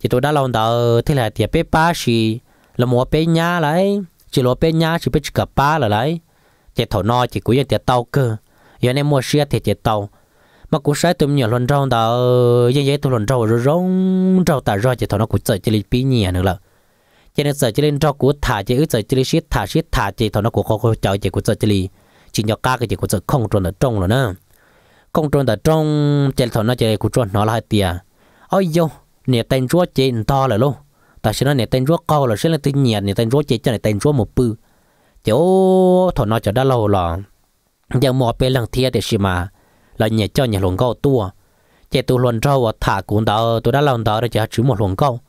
chỉ tụ đã lâu tàu thế là thì bé ba xì là mua bé nhá lại chỉ lo bên nhà chỉ biết chỉ cả ba là lấy tiệt thầu no chỉ cũng như tiệt tàu cơ giờ này mua xe thì tiệt tàu mà cũng xe tụi nhiều lần rong đã giờ giờ tụi lần rong rồi rong rong ta rồi chỉ thầu nó cũng sợ chỉ lấy pí nhẹ nữa là cho nên sợ chỉ lên rong à, của thả chỉ ước sợ chỉ lấy shit thả shit thả chỉ thầu nó cũng không có chờ chỉ cũng sợ chỉ lấy chỉ nhỏ ca cái chỉ cũng sợ không trốn ở trong rồi nè, không trốn ở trong chỉ thầu nó chỉ cũng trốn nó là hai ôi yo nè tên chúa chỉ to là luôn ta sẽ nói này tên rốt câu là sẽ là tên nhiệt này tên rốt chết cho này tên rốt một bự chỗ thọ nó cho đã lâu là giờ mò bê lăng thiệt để xí mà là nhẹ cho nhẹ luồng câu tua chạy tu luồng rau và thả cũng đỡ tôi đã lâu đó để cho chữ một luồng câu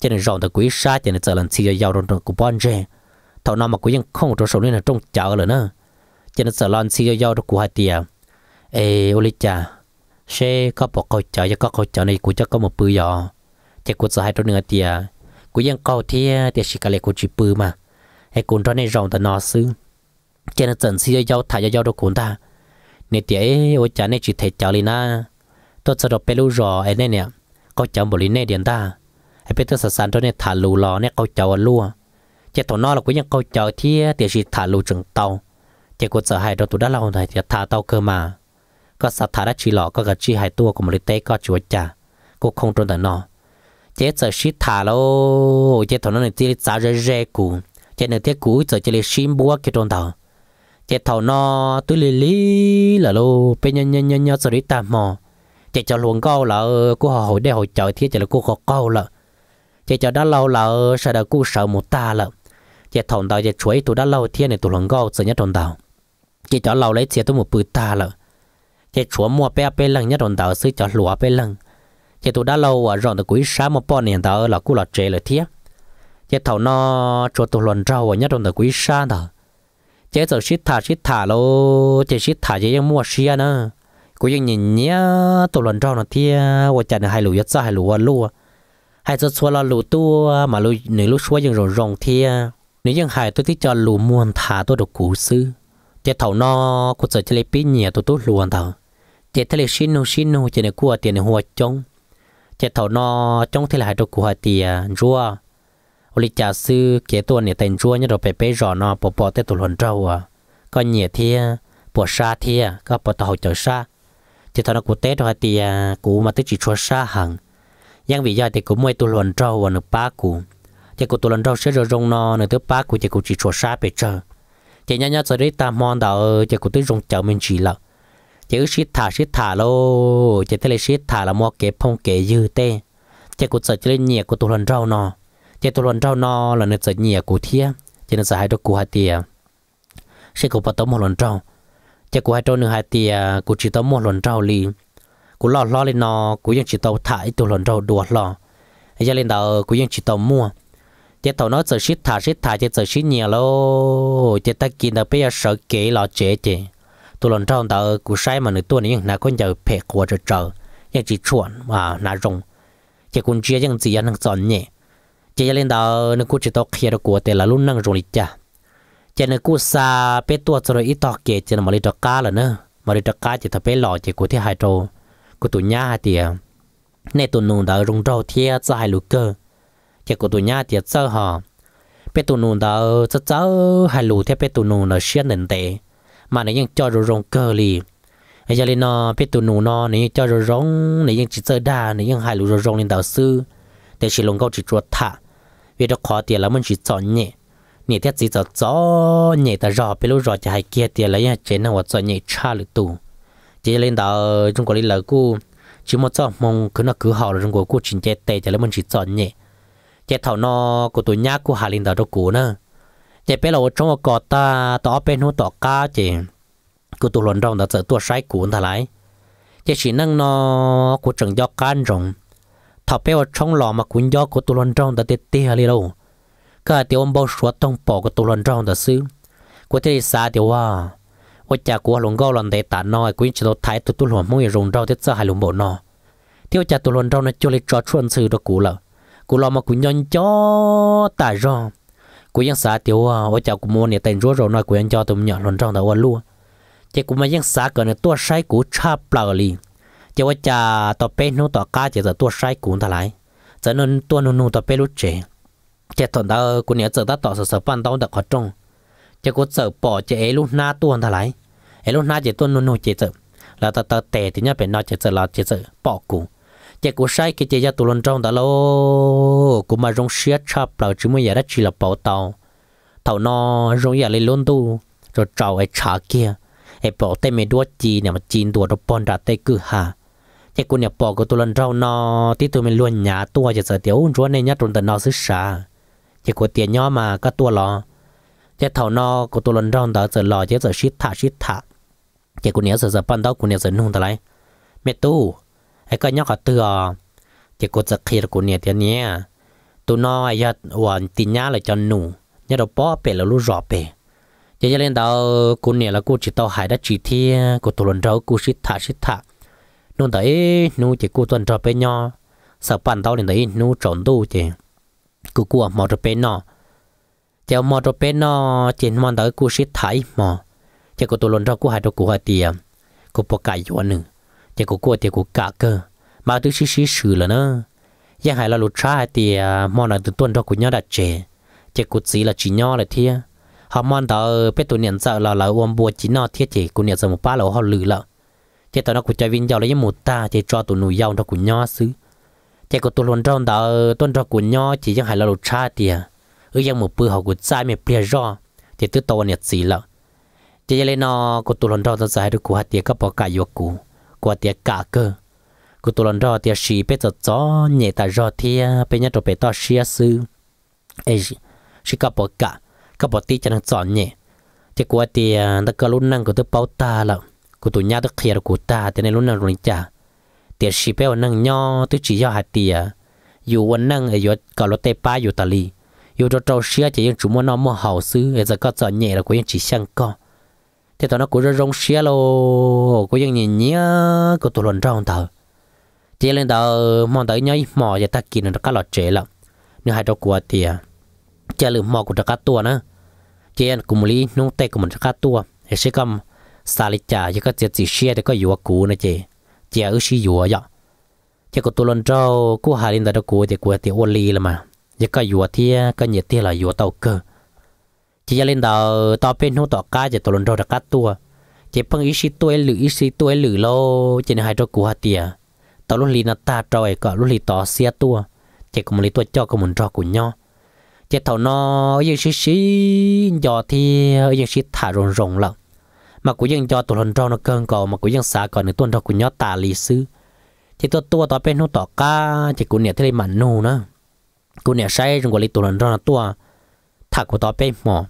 cho nên rộng từ quý sa cho nên trở lần xí giàu rồi của bọn rẻ thọ nó mà quý nhân không có số nên là trong chờ rồi nữa cho nên trở lần xí giàu rồi của hai tiệm ê ô lý cha xe có bỏ câu chờ, cho có câu chờ này của chắc có một bự giò chạy của giờ hai trong nửa tiệm กูยังเกาที่เดี๋ยวชิกาเลกูจีปืมาไอ้กูร้อนในรองแต่นอซื้อเจนจันซีเยาวถ่ายเยาวดูกูตาเนี่ยเดี๋ยวโอ้จ่าเนี่ยจีเทจาลีนะตัวจะดอกไปรู้รอไอ้เนี่ยเนี่ยก็จำบริเนเดียนตาไอ้เป็นตัวสัสานตัวเนี่ยถ่ายรูรอเนี่ยเขาเจ้าลู่เจ้าตัวนอเรากูยังเขาเจ้าที่เดี๋ยวชิถ่ายรูจึงเตาเจ้ากูจะให้เราตัวด้านเราหน่อยเดี๋ยวถ่ายเตาเกิมาก็สัตว์ถ่ายได้ชีหลอกก็กระชีหายตัวกูมริเต้ก็จวดจ่ากูคงตรงแต่นอ chết giờ shit thả lô chết thằng nó này tiêu giá rẻ rẻ cũ chế này tiêu cũ giờ chế lấy sim búa cái tròn tàu chết thằng nó túi lì lì là lô bây nhân nhân nhân nhân giờ đi tạm mò chết cho luồng câu là cô họ hội để hội chợ thiết chết là cô họ câu là chết cho đã lâu là sợ đã cô sợ một ta là chết thằng tàu chết chuối tụ đã lâu thiên này tụ luồng câu giờ nhất tròn tàu chết cho lâu lấy chết tụ một bự ta là chết chúa mua bé bé lần nhất tròn tàu xứ cho lúa bé lần chị tụ đã lâu ở à, rộng từ cuối sáng một bọn hiện tại là cú là trẻ là thiết chị thầu nó cho tụ lần rau ở à, nhất trong từ cuối sáng đó chế giờ xít thả xít thả lô chế xít thả chế mua xe nữa nhìn nhé tụ lần rau là thiết và chả hai lũ nhất ra hai lũ lúa à. hai giờ xua là lũ tu mà lũ nửa lũ xua ยัง rồng rồng thiết hai tôi thích cho lũ muôn thả tôi được cú sư chế thầu nó cú giờ lấy pin nhẹ tôi tốt luôn thầu chỉ thằng xin nó xin nó chỉ này cua tiền này hoa trống chế thầu nó trong thế là hai đôi cụ hai tì à, rùa lịch trả sư kế tuần này tên rùa như rồi bé bé rõ nó bỏ bỏ tới tụi hồn trâu à có nhẹ thì à, bỏ xa thì à, có bỏ tàu chở xa chế thầu nó cụ tết rồi thì cụ mà tới chỉ cho xa hẳn, nhưng vì do thì cụ mới tụi hồn trâu và nước ba cụ chế cụ tụi hồn trâu sẽ rồi rong nó nữa tới ba cụ chế cụ chỉ cho xa bé chờ chế nhá nhá rồi đấy ta mòn đạo ờ, chế cụ tới rong chở mình chỉ lợn chứ shit thả shit thả lô chỉ thế là shit thả là mua kế phong kế dư tê chỉ cụt sợ chỉ nhẹ của tụi lần rau nọ chỉ tụi lần rau nọ là nơi sợ nhẹ của thia chỉ nơi sợ hai đứa của hai tia sẽ cụt bắt tấm một lần rau chỉ của hai đứa nửa hai tia của chỉ tấm một lần rau li của lo lo lên nọ của dân chỉ tàu thả ít tụi rau đùa lo giờ lên đầu của dân chỉ tàu mua chỉ tàu nó sợ shit thả shit thả chỉ sợ shit nhẹ lô chỉ ta kia đâu bây giờ sợ kế lo chế chế tôi lần trong tờ cú sai mà nửa tuần nhưng là con giờ phe của trời trời nhưng chỉ chuẩn mà là rồng chỉ còn chia những gì anh chọn nhỉ chỉ lên tờ nó cũng chỉ tao kia được của tên là luôn năng rồng lịch chỉ nó cũng xa bé tua rồi ít tao kể chỉ mà đi tao cá là nữa mà đi tao cá chỉ thằng bé lò chỉ của thế hai trâu của tụi nhà hai tiề nên tụi nùng tờ rồng rau thiệt ra hai lúa cơ chỉ của tụi nhà thiệt sao hả bé tụi nùng tờ rất cháu hai lúa bé tụi nùng là xuyên nền tệ mà này nhưng cho rồi rong cơ lì ấy cho nên nó biết tụ nụ nó này cho rồi rong này nhưng chỉ chơi đa này nhưng hai lũ rồi rong lên đầu sư để chỉ lồng câu chỉ chuột thả vì đó khó tiền là mình chỉ chọn nhẹ nhẹ thiết chỉ cho gió ta rò bên lúc rò chỉ hai kia tiền là chế nào chọn nhẹ cha lũ tù chỉ lên đầu trung quốc lên lời cu chỉ một chọn mong cứ nó cứ hào là trung quốc cu chỉ chế tệ chỉ là chỉ chọn nhẹ chế thảo nó của tụi nhá của hà lên đầu đâu cũ nữa chế bé là trong một ta tỏ bên hút tỏ cá chế cứ tụ rong đã sợ tua sai cuốn thà lại chế chỉ năng nó của trường do can rong thọ bé ở trong lò mà cuốn do của tụ rong đã tê tê hà li đâu cả ông bao suốt trong bỏ của tụ rong đã xứ của thế xa tiểu à của cha của lùng gò lần để tả nói quyến chỉ thái tụ tụ luận rong rau tết sợ hai lùng bộ nó thiếu cha tụ rong nó cho lấy trò chuẩn sự đó cũ lợ cũ lò mà cuốn nhân cho tả rong cú yên xá tiêu ở chợ cú mua nè tên rúa rồi nói cú yên cho tụi nhỏ lần trong đầu luôn chỉ cú mà yên xá cái này tua sai cú cha plau li chỉ ở chợ tao bé nu tao cá chỉ giờ tua sai cú ta lại giờ nó tua nu nó tọt bé lúc trẻ chỉ thằng đó cú nè giờ ta tọt sợ sợ ban đầu đặc ở trong chỉ cú sợ bỏ chỉ ấy lúc na tua ta lại ấy lúc na chỉ tua nu nu chỉ sợ là ta tao tè thì nhá phải nói chỉ sợ là chỉ sợ bỏ cú chị cũng sai cái chị ra tù lần trong đó lâu cũng mà rong xía chắp là chỉ mới giờ đó chỉ là bảo tàu tàu nó rong giờ lên luôn tu rồi trào ai trả kia ai bảo tay mày đua chi nè mà chín đua nó bòn ra tay cứ hà chị cũng nhà bảo cái tù lần trong nó tí tụi mình luôn nhà tua giờ giờ tiểu rồi này nhát rồi tận nó xứ xả chị của tiền nhỏ mà các tua lò chị thầu nó của tù lần trong đó giờ lò giờ giờ xít thả xít thả chị cũng nhớ giờ giờ ban đầu cũng nhớ giờ nung tới lại mẹ tu ไอ้ก็ยังก็เตือจะกูจะเคลียร์กูเนี่ยเดี๋ยวนี้ตัวน้อยยัดวันตีนยาเลยจนหนูยัดเอาป้อเป็ดแล้วรู้รอเป็ดจะจะเล่นดาวกูเนี่ยแล้วกูจิตเอาหายได้จีเทียกูตัวหลนเรากูชิดถาชิดถานู่นแต่เอ้นู่นจะกูตัวหลนเราไปย่อสปันเต้าเล่นแต่เอ้นู่นจนดูเจกูกลัวมอจะเป็นนอเจ้ามอจะเป็นนอเจนมอนแต่กูชิดถ่ายมอเจ้ากูตัวหลนเรากูหายตัวกูหายเตียกูปกไก่อยู่อันหนึ่ง thì cũng cua thì cũng cả cơ mà tôi xí xí xử là nó giang hải là lột trai thì mòn là từ tuần đó của nhau đặt trẻ thì cũng chỉ là chỉ nhau là thia họ mòn đó biết tôi nhận sợ là là uống bùa chỉ nó thiết chỉ cũng nhận sợ một ba là họ lử lợ thì tao nó cũng chơi vinh giàu lấy một ta thì cho tụi nuôi giàu nó của nhau xứ thì cũng tôi luôn trong đó tuần đó của nhau chỉ giang hải là lột trai thì ở giang một bữa họ cũng sai mẹ bia rõ thì tôi tao nhận gì lợ thì giờ lên nó cũng tụi luôn trong đó giải được của hạt tiền các bỏ cả yêu cũ qua tiệt cả cơ cô tôi lần rõ tiệt xì bé cho chó nhẹ ta rõ thia bé nhất rồi bé to xia sư ấy chỉ cả bỏ cả cả bỏ tí chân nó chọn nhẹ chỉ qua tiệt ta cả lúc năng của tôi bao ta là cụ tôi nhát tôi khía của ta thế nên lúc năng rồi chả tiệt xì bé năng nho tôi chỉ do hạt tiệt dù quân năng ở dưới cả lúc tây pa dù ta li dù cho trâu xia chỉ những chúng nó mua hậu sư ấy giờ có chọn nhẹ là của những chỉ sang co thế tao nó cũng rất rong xía lô cũng giống như nhía của tụi lần trong tao chỉ lên tao mong tới nhảy mò và ta kia nó cá lọt chế lắm nhưng hai trâu của thì à, chả lử mò của cá tua nữa chỉ ăn cùng lý nung tay của mình cá tua thì sẽ cầm xà lịch trả cho các chuyện gì xia để có dùa cũ nữa chị chị ở xí dùa vậy chỉ có tụi lần trong của hai lên tao của thì của thì ôn lì là mà chỉ có dùa thì có nhiệt thì là dùa tàu cơ chỉ cho lên đầu to bên hông tỏ cá chỉ tổ lần đầu đã cắt tua chỉ phăng ít xí tuổi lử ít xí tuổi lử lô chỉ là hai trâu cua hạt tiề tao lúc lì nát ta trâu ấy cả lúc lì tỏ xe tua chỉ có một lì tua cho có một trâu của nhau chỉ thầu nó những xí xí giờ thì những xí thả rồng rồng lắm mà cũng những cho tổ lần trâu nó cơn cầu mà cũng những xả còn những tuần trâu của nhau tả lì sư chỉ tôi tua tao bên hông tỏ cá chỉ cũng nhẹ thế này mặn nô nữa cũng nhẹ say trong cái lì tổ lần trâu nó tua thả của tao bên mỏ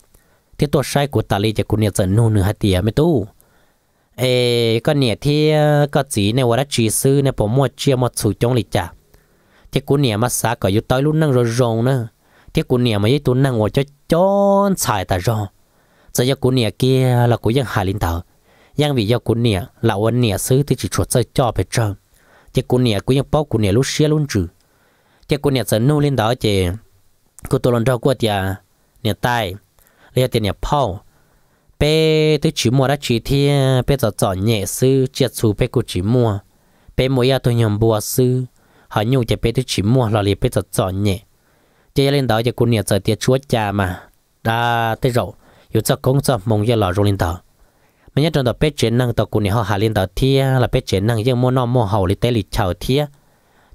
thế tôi sai của ta lấy cho cô nhà dân nô nữa hạt tiền mới tu ê con nhà thì ờ, có gì này ว่า chỉ sư này bỏ mua chia một số trong lịch trả thế cô nhà mà xa cả yêu tới lúc rồi rong nữa thế cô nhà mà yêu tôi năng ngồi cho chọn xài ta rong giờ cô nhà kia là cô dân hà linh tàu nhưng vì do cô nhà là quân nhà sư thì chỉ chuột chơi cho phải trơn thế cô nhà cô dân bao cô nhà lúc xia luôn trừ thế cô nhà dân nô lên đó chị cô tôi lần đầu qua tiệt nhà tai bây tiền nhà phao bé tôi chỉ mua đã chỉ thì à, bé giờ chọn nhẹ sư chết xu bé cũng chỉ mua bé mua giờ tôi nhầm bùa sư họ nhung chỉ bé tôi chỉ mua là liền bé giờ chọn nhẹ chỉ lên đó chỉ cũng nhẹ giờ tiệt chúa cha mà đã tới rồi yêu cho công cho mong giờ là rồi lên đó mình nhớ trong đó bé chuyện năng tàu cũng nhẹ họ hạ lên đó thì là bé chuyện năng nhưng mua non mua hậu lịch tế lịch chào thì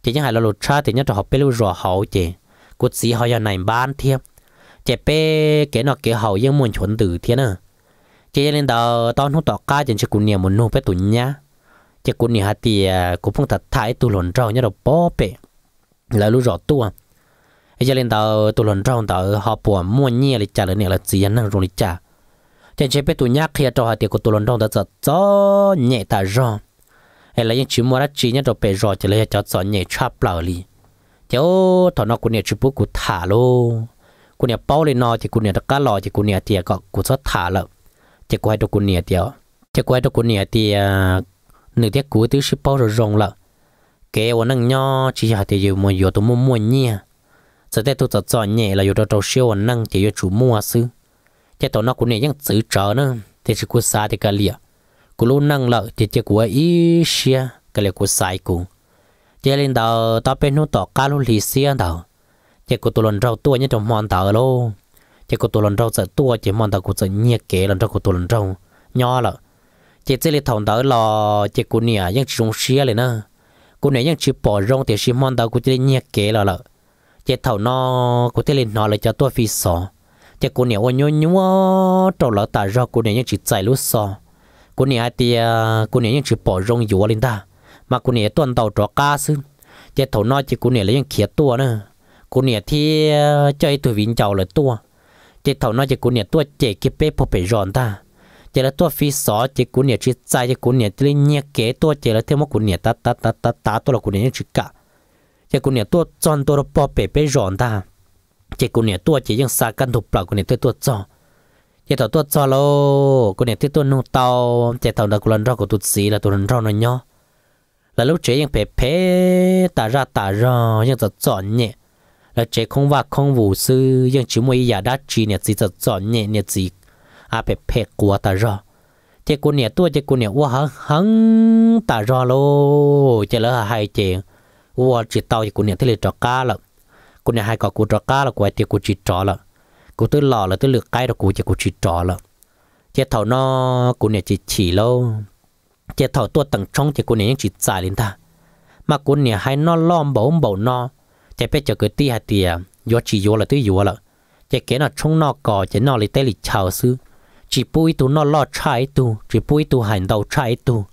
chỉ những hai là lột cha thì nhớ trong họ bé lưu rửa hậu chỉ cút xí họ giờ này bán thiệp chế bé cái nó cái hậu yên muốn chuẩn từ thế nè chế lên đó tao nó tao cá chân chỉ cũng niệm muốn nó bé tụi nhá chế cũng niệm hạt à, cũng không thật thái tụi lồn trâu nhá đâu bỏ bé là lúc rõ tua chế lên đó tụi lồn trâu đó họ bỏ mua nhia để trả lại là gì anh năng rồi trả chân chế bé nhá khi cho hạt thì của tụi lồn trâu đó rất rõ nhẹ ta rõ hay là những chữ mua ra chỉ nhá đâu bé rõ chỉ là cho rõ nhẹ chắp lại li chéo thằng nó cũng niệm chữ bút của thả luôn กูเนี่ยเป้าเลยนอจีกูเนี่ยตะก้าหล่อจีกูเนี่ยเตียก็กูสัดถ่าละจีกูให้ตัวกูเนี่ยเตียวจีกูให้ตัวกูเนี่ยเตียหนึ่งเตียกูตื้อชิเป้าจะรงละเกวันนั่งย่อจีหาเตียอยู่มวยอยู่ตัวมั่วมั่วเนี่ยจะได้ตัวจัดจอนเนี่ยเราอยู่ตัวเชี่ยววันนั่งเตียอยู่จู่มั่วซื้อจีตัวนอกกูเนี่ยยังซื้อเจอเนอะเตียชิกูซาเตียกะเลียกูรู้นั่งละเตียเตียกูอีเชียกะเลียกูสายกูเจลินดาวต่อเป็นนู่นต่อการุลีเซียดาว chỉ có tôi lần rau tua như trong mòn tờ lô chỉ có tôi lần rau sợ tua chỉ mòn tờ của sợ nhẹ kế lần rau của tôi lần rau nhỏ lợ chỉ chỉ là thằng tớ lò chỉ của nè những chỉ chúng xia lên nữa của nè những chỉ bỏ rong thì chỉ mòn tờ của chỉ nhẹ kế lợ lợ chỉ thầu nó của chỉ lên nó là cho tua phi sò chỉ của nè ôi nhú nhú trâu lợ tà rau của nè những chỉ chạy lướt sò của nè thì à, của nè những chỉ bỏ rong dùa lên ta mà của nè tuần tàu trọ cá xưng, chỉ thầu nó chỉ của nè là những kia tua nữa กูเนี่ยที่ใจตัววินเจ้าเลยตัว เจตเท่าน้อยเจะกูเนี่ยตัวเจกิเป้พอไปรอนตา เจ้ละตัวฟีสอเจ้ากูเนี่ยชิดใจเจ้กูเนี่ยที่เนี่ยเก๋ตัวเจ้ละเท่ามากูเนี่ยตาตาตาตาตาตัวละกูเนี่ยชิกะ เจ้กูเนี่ยตัวจอนตัวละปอเป้ไปรอนตา เจ้ากูเนี่ยตัวเจยังสากันถูกเปล่ากูเนี่ยตัวตัวจอเจ้าตัวจอโลกูเนี่ยที่ตัวนูเตาเจ้าเท่านักลันรอกูตุดสีละตัวนันรอเน้อยแล้วลูกเจยังเพ่เพ่ตาราตารอยังจะจอนเนี่ย là chế không và không vụ sư nhưng chỉ mỗi giả đã chỉ nhật gì thật rõ à phải phải của ta rõ chế của nhẹ tua chế của nhẹ quá hăng hăng ta rõ lô chế lỡ hai chế quá chỉ tao chế của nhẹ thế là trọ cá lận của nhẹ hai cọ của trọ cá là của chế của chỉ trọ lận của tôi lò là tôi lược cái đó của chỉ trọ lận chế thầu nó của nhẹ chỉ chỉ lô chế thầu tua tầng trong chế của nhẹ chỉ giải lên ta mà của nhẹ hai nó lom bỗng bỗng no chạy bé cho cái tí hạt tiề yo chỉ yo là tí yo là chạy cái nó trông nó cò chạy nó lấy tay lấy chảo sư chỉ bui tu nó lo trái tu chỉ bui tu hành đầu trái tu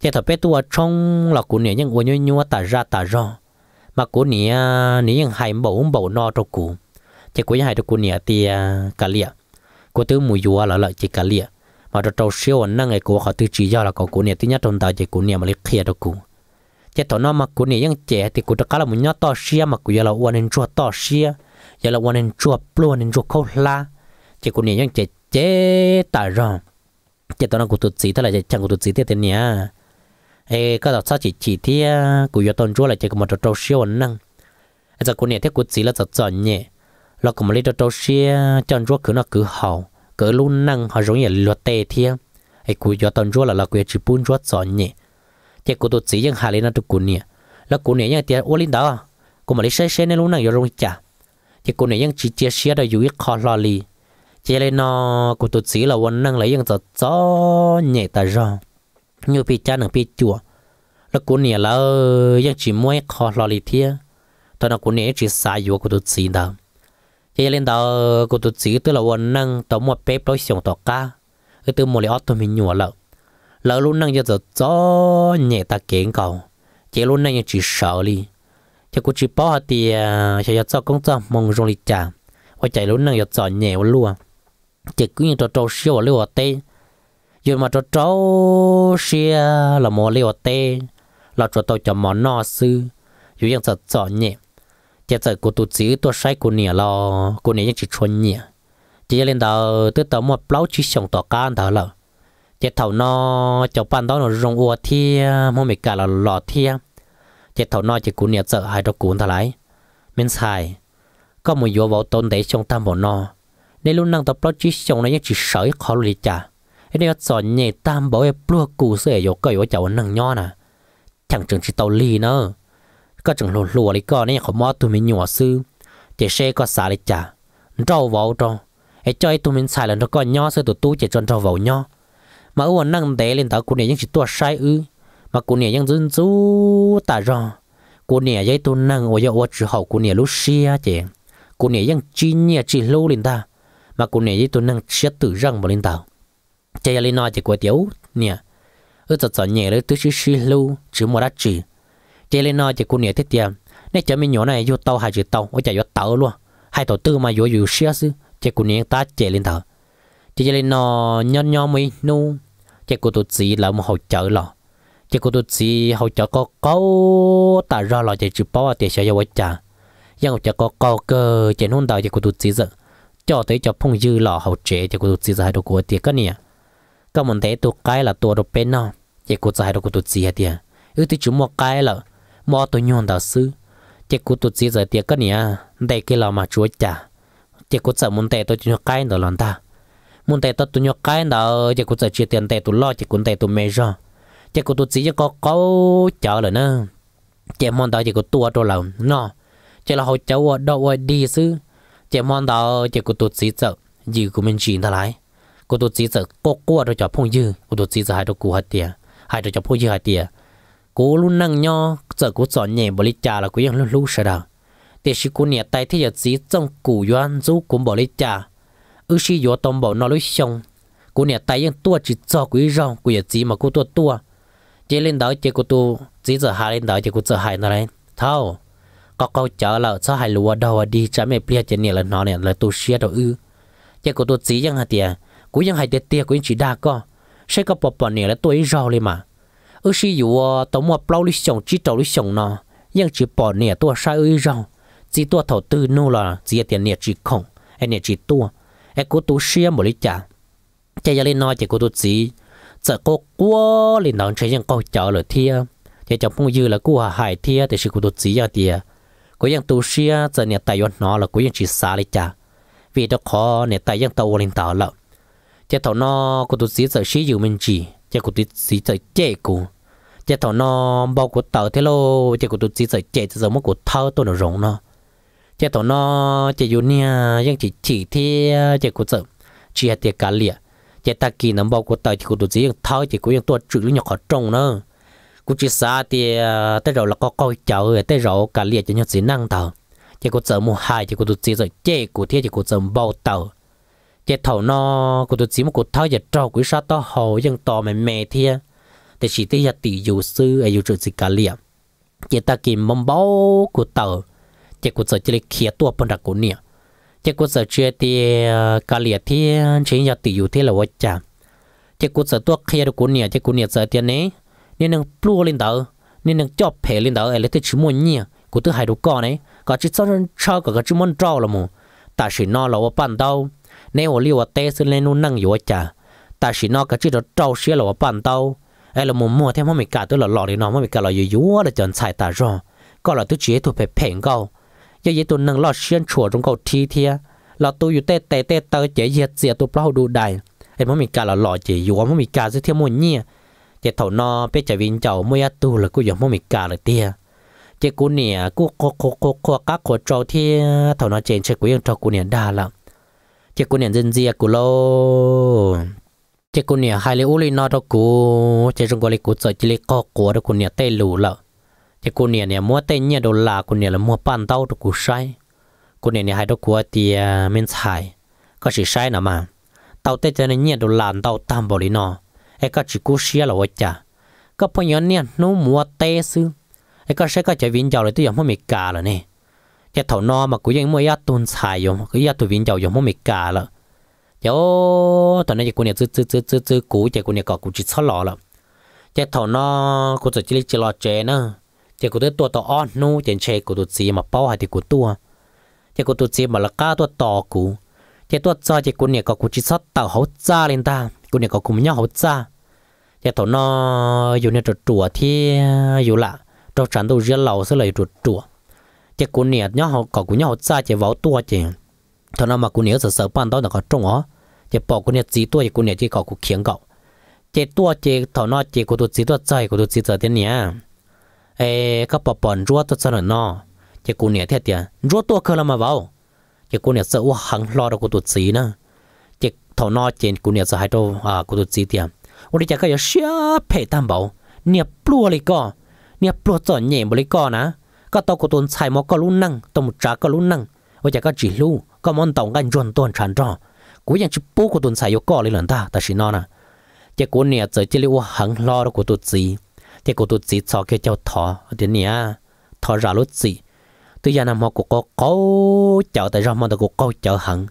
chạy thật bé tu ở trong là của nè nhưng uống nhu nhu tả ra tả ra mà của nè nè nhưng hành bầu bầu no cho cụ chạy của hai cho của nè tiề cả liệt của tứ mùi yo là lợi chỉ cả liệt mà cho trâu siêu năng ngày họ tứ chỉ do là có nè tứ nhất trong tao chạy của nè mà lấy kia cho cụ chế tổ nó mà cụ này ยัง trẻ thì cụ đã cá là muốn nhớ to xia mà cụ là quan nên to xia là quan nên chua plu nên chua khâu la chế cụ này ยัง trẻ chế tả rồi chế tổ nó cụ tụt gì thế là chẳng cụ tụt gì thế thế nhá ê sao chỉ chỉ thì cụ giờ tuần chua là chế cụ một trâu xia ổn năng giờ cụ này thế cụ gì là giờ chọn nhẹ là cụ mà lấy trâu xia chọn chua cứ nó cứ hậu cứ luôn năng họ giống như lọt tê thiên ê cụ tuần chua là là cụ chỉ bún chua chọn nhẹ chỉ cụ tổ chỉ những hà lên nó tụ cụ nè là cụ nè những tiền ô linh đó cụ mà lấy xe xe nên lúc nào rồi chả chỉ cụ nè những chỉ chia sẻ đó dùng khó lo li chỉ lên nó cụ tổ chỉ là vấn năng lấy những tổ gió nhẹ ta rồi như bị cha nặng bị chùa là cụ nè là những chỉ mỗi khó lo li thiệt tao nó cụ nè chỉ xài vô cụ tổ chỉ đó chỉ lên đó cụ tổ chỉ tức là vấn năng tao mua bếp đối xưởng tao cá từ một lấy auto mình nhua lợn lỡ lúc năng giờ giờ gió nhẹ ta kiện cầu chỉ lúc năng chỉ sợ đi cho cô chỉ bỏ thì sẽ giờ cho công cho mong rong đi trả và chạy lúc năng cho gió nhẹ luôn chỉ cứ như cho trâu siêu lưu ở tê giờ mà cho trâu siêu là mò lưu ở tê là trâu tàu cho mò no sư cho gió nhẹ chỉ giờ cô tụt chỉ tôi sai cô nhẹ lo cô nhẹ chỉ chuẩn nhẹ chỉ lên đầu tới tàu một plau chỉ xong tàu can thở lợ chết thầu nó cho ban đó nó rong ua thia, à, mua mì cả là lọ thia, chết thầu nó chỉ cún nhiệt sợ hai đầu cún thà lại mình có một yếu vào tôn để trong tam bộ nó nên luôn năng tập lo chỉ trong này chỉ sợi khó lì chả nên sợ nhẹ tam bộ em plua cù sẽ yếu cái yếu chảo năng nho nè chẳng chừng chỉ tàu lì nữa có chừng lùa lì con này khó mò tụi mình nhỏ sư chế xe có xả lì chả trâu vào trâu ai chơi tụi mình xài là nó có nho sư tụi tú chế trâu vào nho mà ủa năng tế lên tàu cụ này những chỉ tua sai ư mà cụ này những dân chú ta rõ cụ này dây tu năng ôi giờ ủa chỉ hậu cụ này lúc xia chị cụ này những chi nhẹ chỉ lâu lên ta mà cụ này dây tu năng chết tự răng vào lên tàu chạy lên nói chỉ của tiểu nè ở tao tao nhẹ đấy tôi chỉ xi lâu chỉ một đắt chỉ chạy lên nói chỉ cụ này thích tiền nè chả mình nhỏ này vô tàu hai chữ tàu ủa chạy vô tàu luôn hai tổ tư mà vô vô xia chứ chạy cụ này ta chạy lên tàu chỉ lên nó nhon nhon mi nu chỉ cô tôi chỉ là một hỗ trợ lọ chỉ cô tôi chỉ hỗ trợ có có ta ra lọ chỉ chụp bao tiền sẽ yêu cha nhưng chỉ có có cơ chỉ nôn đầu chỉ cô tôi chỉ giờ cho tới cho phong dư lọ hỗ trợ chỉ cô tôi chỉ giờ hai đầu của tiền cái nè các mình thấy tôi cái là tôi đồ bên nó chỉ cô tôi hai đầu của tôi chỉ hết tiền ư tôi chụp một cái là mua tôi nhon đạo sư chỉ cô tôi chỉ giờ tiền cái nè đây cái lọ mà chúa cha chỉ cô sợ muốn tệ tôi chụp cái đó là ta muốn tệ tôi tụi nhóc cái đó chỉ có giờ chia tiền tệ tụi lo chỉ cũng tệ tụi mê ra chỉ có tụi chỉ có có chờ rồi nè. chỉ mong đó chỉ có tua đồ lòng nó chỉ là học cháu đâu đi chứ chỉ mong đó chỉ có tụi chỉ sợ gì của mình chỉ ta lại cô tôi chỉ sợ cô cô rồi cho phong dư cô tôi chỉ sợ hai đứa cô hai tia hai đứa cho phong dư hai tia cô luôn năng nho sợ cô sợ nhẹ bỏ đi trà là cô vẫn luôn luôn sợ đâu thì chỉ cô nhẹ tay thì giờ chỉ trong cổ doan giúp cũng bỏ đi trà ư sĩ yo tông bảo nó lối xong cô nè tay yên tua chỉ cho quý rong của giờ gì mà cô tua tua chế lên đó chế cô tu chỉ giờ hai lên đó chế cô giờ hai nó đấy thao có câu chở là cho hai lúa đầu đi chả mẹ bia chế nè là nó nè là tu xia đầu ư chế cô tu chỉ ยัง hạt tiền cú ยัง hai tiền tiệt cú chỉ đa co sẽ có bọt bọt nè là tôi rau lên mà ư sĩ yo tông mua plau lối xong chỉ trâu lối xong nó nhưng chỉ bọt nè tua sai ư rau chỉ tua thầu tư nô là chỉ tiền nè chỉ không anh nè chỉ tua e cô tu xia một lý chả chạy ra lên nói chỉ cô tu gì sợ cô quá lên đón chạy những câu chợ lời thia chạy chồng không dư là cô hại thia thì sự cô tu gì ra thia cô những tu xia giờ nhà tài yon nó là cô những chỉ xa lý chả vì đó khó nhà tài những tàu lên tàu lợ chạy thầu nó cô tu gì sợ xí dù mình chỉ chạy cô tu gì sợ chạy cô chạy thầu nó bao cô tàu thế lô chạy cô tu gì sợ chạy giờ mất cô thao tôi nó rộng nó chế tổ nó chế dù nha nhưng chỉ chỉ thì chế cụ sợ chỉ là tiền cả liệt chế ta kỳ nắm bao của tài chỉ cụ đồ gì thao chỉ cụ những tua chữ nhỏ khó trông nữa cụ chỉ xa thì tới rồi là có coi cháu tới rồi cả liệt chỉ nhau gì năng tàu chế cụ sợ mua hai chế cụ đồ gì rồi chế cụ thiệt chế cụ sợ bao tàu chế thầu nó cụ đồ gì mà cụ thao chế trâu quý sa to hồ nhưng to mềm mềm thiệt để chỉ tới giờ tỷ dù sư ấy dù chữ gì cả liệt chế ta kỳ mong bao của tàu 结果在这里开多半大过年，结果在这的家里天前要旅游天了我讲，结果在多开的过年，结果年在天呢，你能不领导，你能交配领导，哎，你得去么年，我都还都搞呢，搞这早上炒个个这么着了么，但是那了我办到，那我离我带是那弄能有我讲，但是那个这个招些了我办到。ai là mồm mua thêm mà mình cả tôi là lò thì nó mà mình cả là yếu yếu là chân xài ta rồi có là tôi chế tôi phải phèn câu ยย ờ vậy tụi nâng lo xuyên chùa t r o n เ cầu t h เ thia l อยู่เตะเตะเตะเตะเจี๋ยเยียดเจี๋ยตัวเปล่าดูได้ไอ้ม่อมีการหล่อเจี๋ยอยู่ว่าม่อมีการซื้อเทียมวยเนี่ยเจ๋ยเท่านอเป๊ะจะวินเจ้ามวยตู้แล้วกูอย่างพ่อมีการเลยเตี้ยเจี๋กูเนี่ยกูโคโคโคโคกักวดเจ้าเทียเถ่านอเจนเชกูยังเจ้ากูเนี่ยได้ละ เจีกูเนี่ยเจนเจียกูโลเจีกูเนี่ยไฮเลอุลีนอตกู เจี๋จงกูเลีกูเจอจิลีก็กลัวแล้กูเนี่ยเตะหลูละ thì cô nè nè mua tên nhà đồ la cô nè là mua bàn tàu cho cô sai cô nè nè hai đó của thì à, mình xài có gì sai nào mà tàu tên cho nên nhà đồ la tàu tam bảo lý nó ai có chỉ cô xia là vậy chả có bao nhiêu nè nó mua tê sư ấy có sẽ có chỉ vin giàu rồi tôi dùng mua mì cà rồi nè cái thầu no mà mua ya tuần xài dùng cái ya tuần viên giàu dùng không biết cà rồi cháu tao nói cô nè chơi chứ chơi chứ chơi cũ chơi cô nè có cũng chỉ xóa lọ rồi cái thầu no cô chỉ chỉ lo chơi nữa chỉ có ตัวต่ออ่อนนู้เจนเชกูตัวจีมาเป้าหาที่กูตัวจะกูตัวจีมาละก้าตัวต่อกูจะตัวจอจะกูเนี่ยก็กูจิซัดเต่าเขาจ้าเลยตากูเนี่ยก็กูไม่ยอมเขาจ้าจะตัวนออยู่ในตัวตัวที่อยู่ละตัวฉันตัวเรียนเราซะเลยตัวตัวจะกูเนี่ยยอมเขาก็กูยอมเขาจ้าจะเว้าตัวจริงตัวนอมากูเนี่ยเสือเสือปั้นตัวแต่ก็จงอ๋อจะปอกกูเนี่ยจีตัวจะกูเนี่ยจีก็กูเขียงเก่าจะตัวเจตัวนอเจกูตัวจีตัวใจกูตัวจีเจอเดี๋ยวนี้ ê các bà bọn rùa tôi sợ nó chỉ cô nè thiệt tiệt rùa tôi khơi mà vào chỉ cô nè sợ u hằng lo đâu cô tụt xí nữa chỉ thọ nó trên cô nè sợ hai đâu à cô tụt xí tiệt ôi chắc cái phải tam bảo nè plua lấy co nè plua sợ nhẹ một lấy co nè các tao cô tụt xài mà có lún năng tao một trả có lún ôi chắc cái chỉ lu có món tổng gan ruột tuần tràn trò cú yang chụp bố của xài yêu co lấy ta ta chỉ nó nè chỉ cô nè sợ chỉ lưu hằng lo đâu cô tụt xí thì cô tụt chỉ cho cái cháu thọ thì nè thọ ra lốt gì tôi giờ nằm họ của cô cố chợ tại sao mà tôi của cô chợ hẳn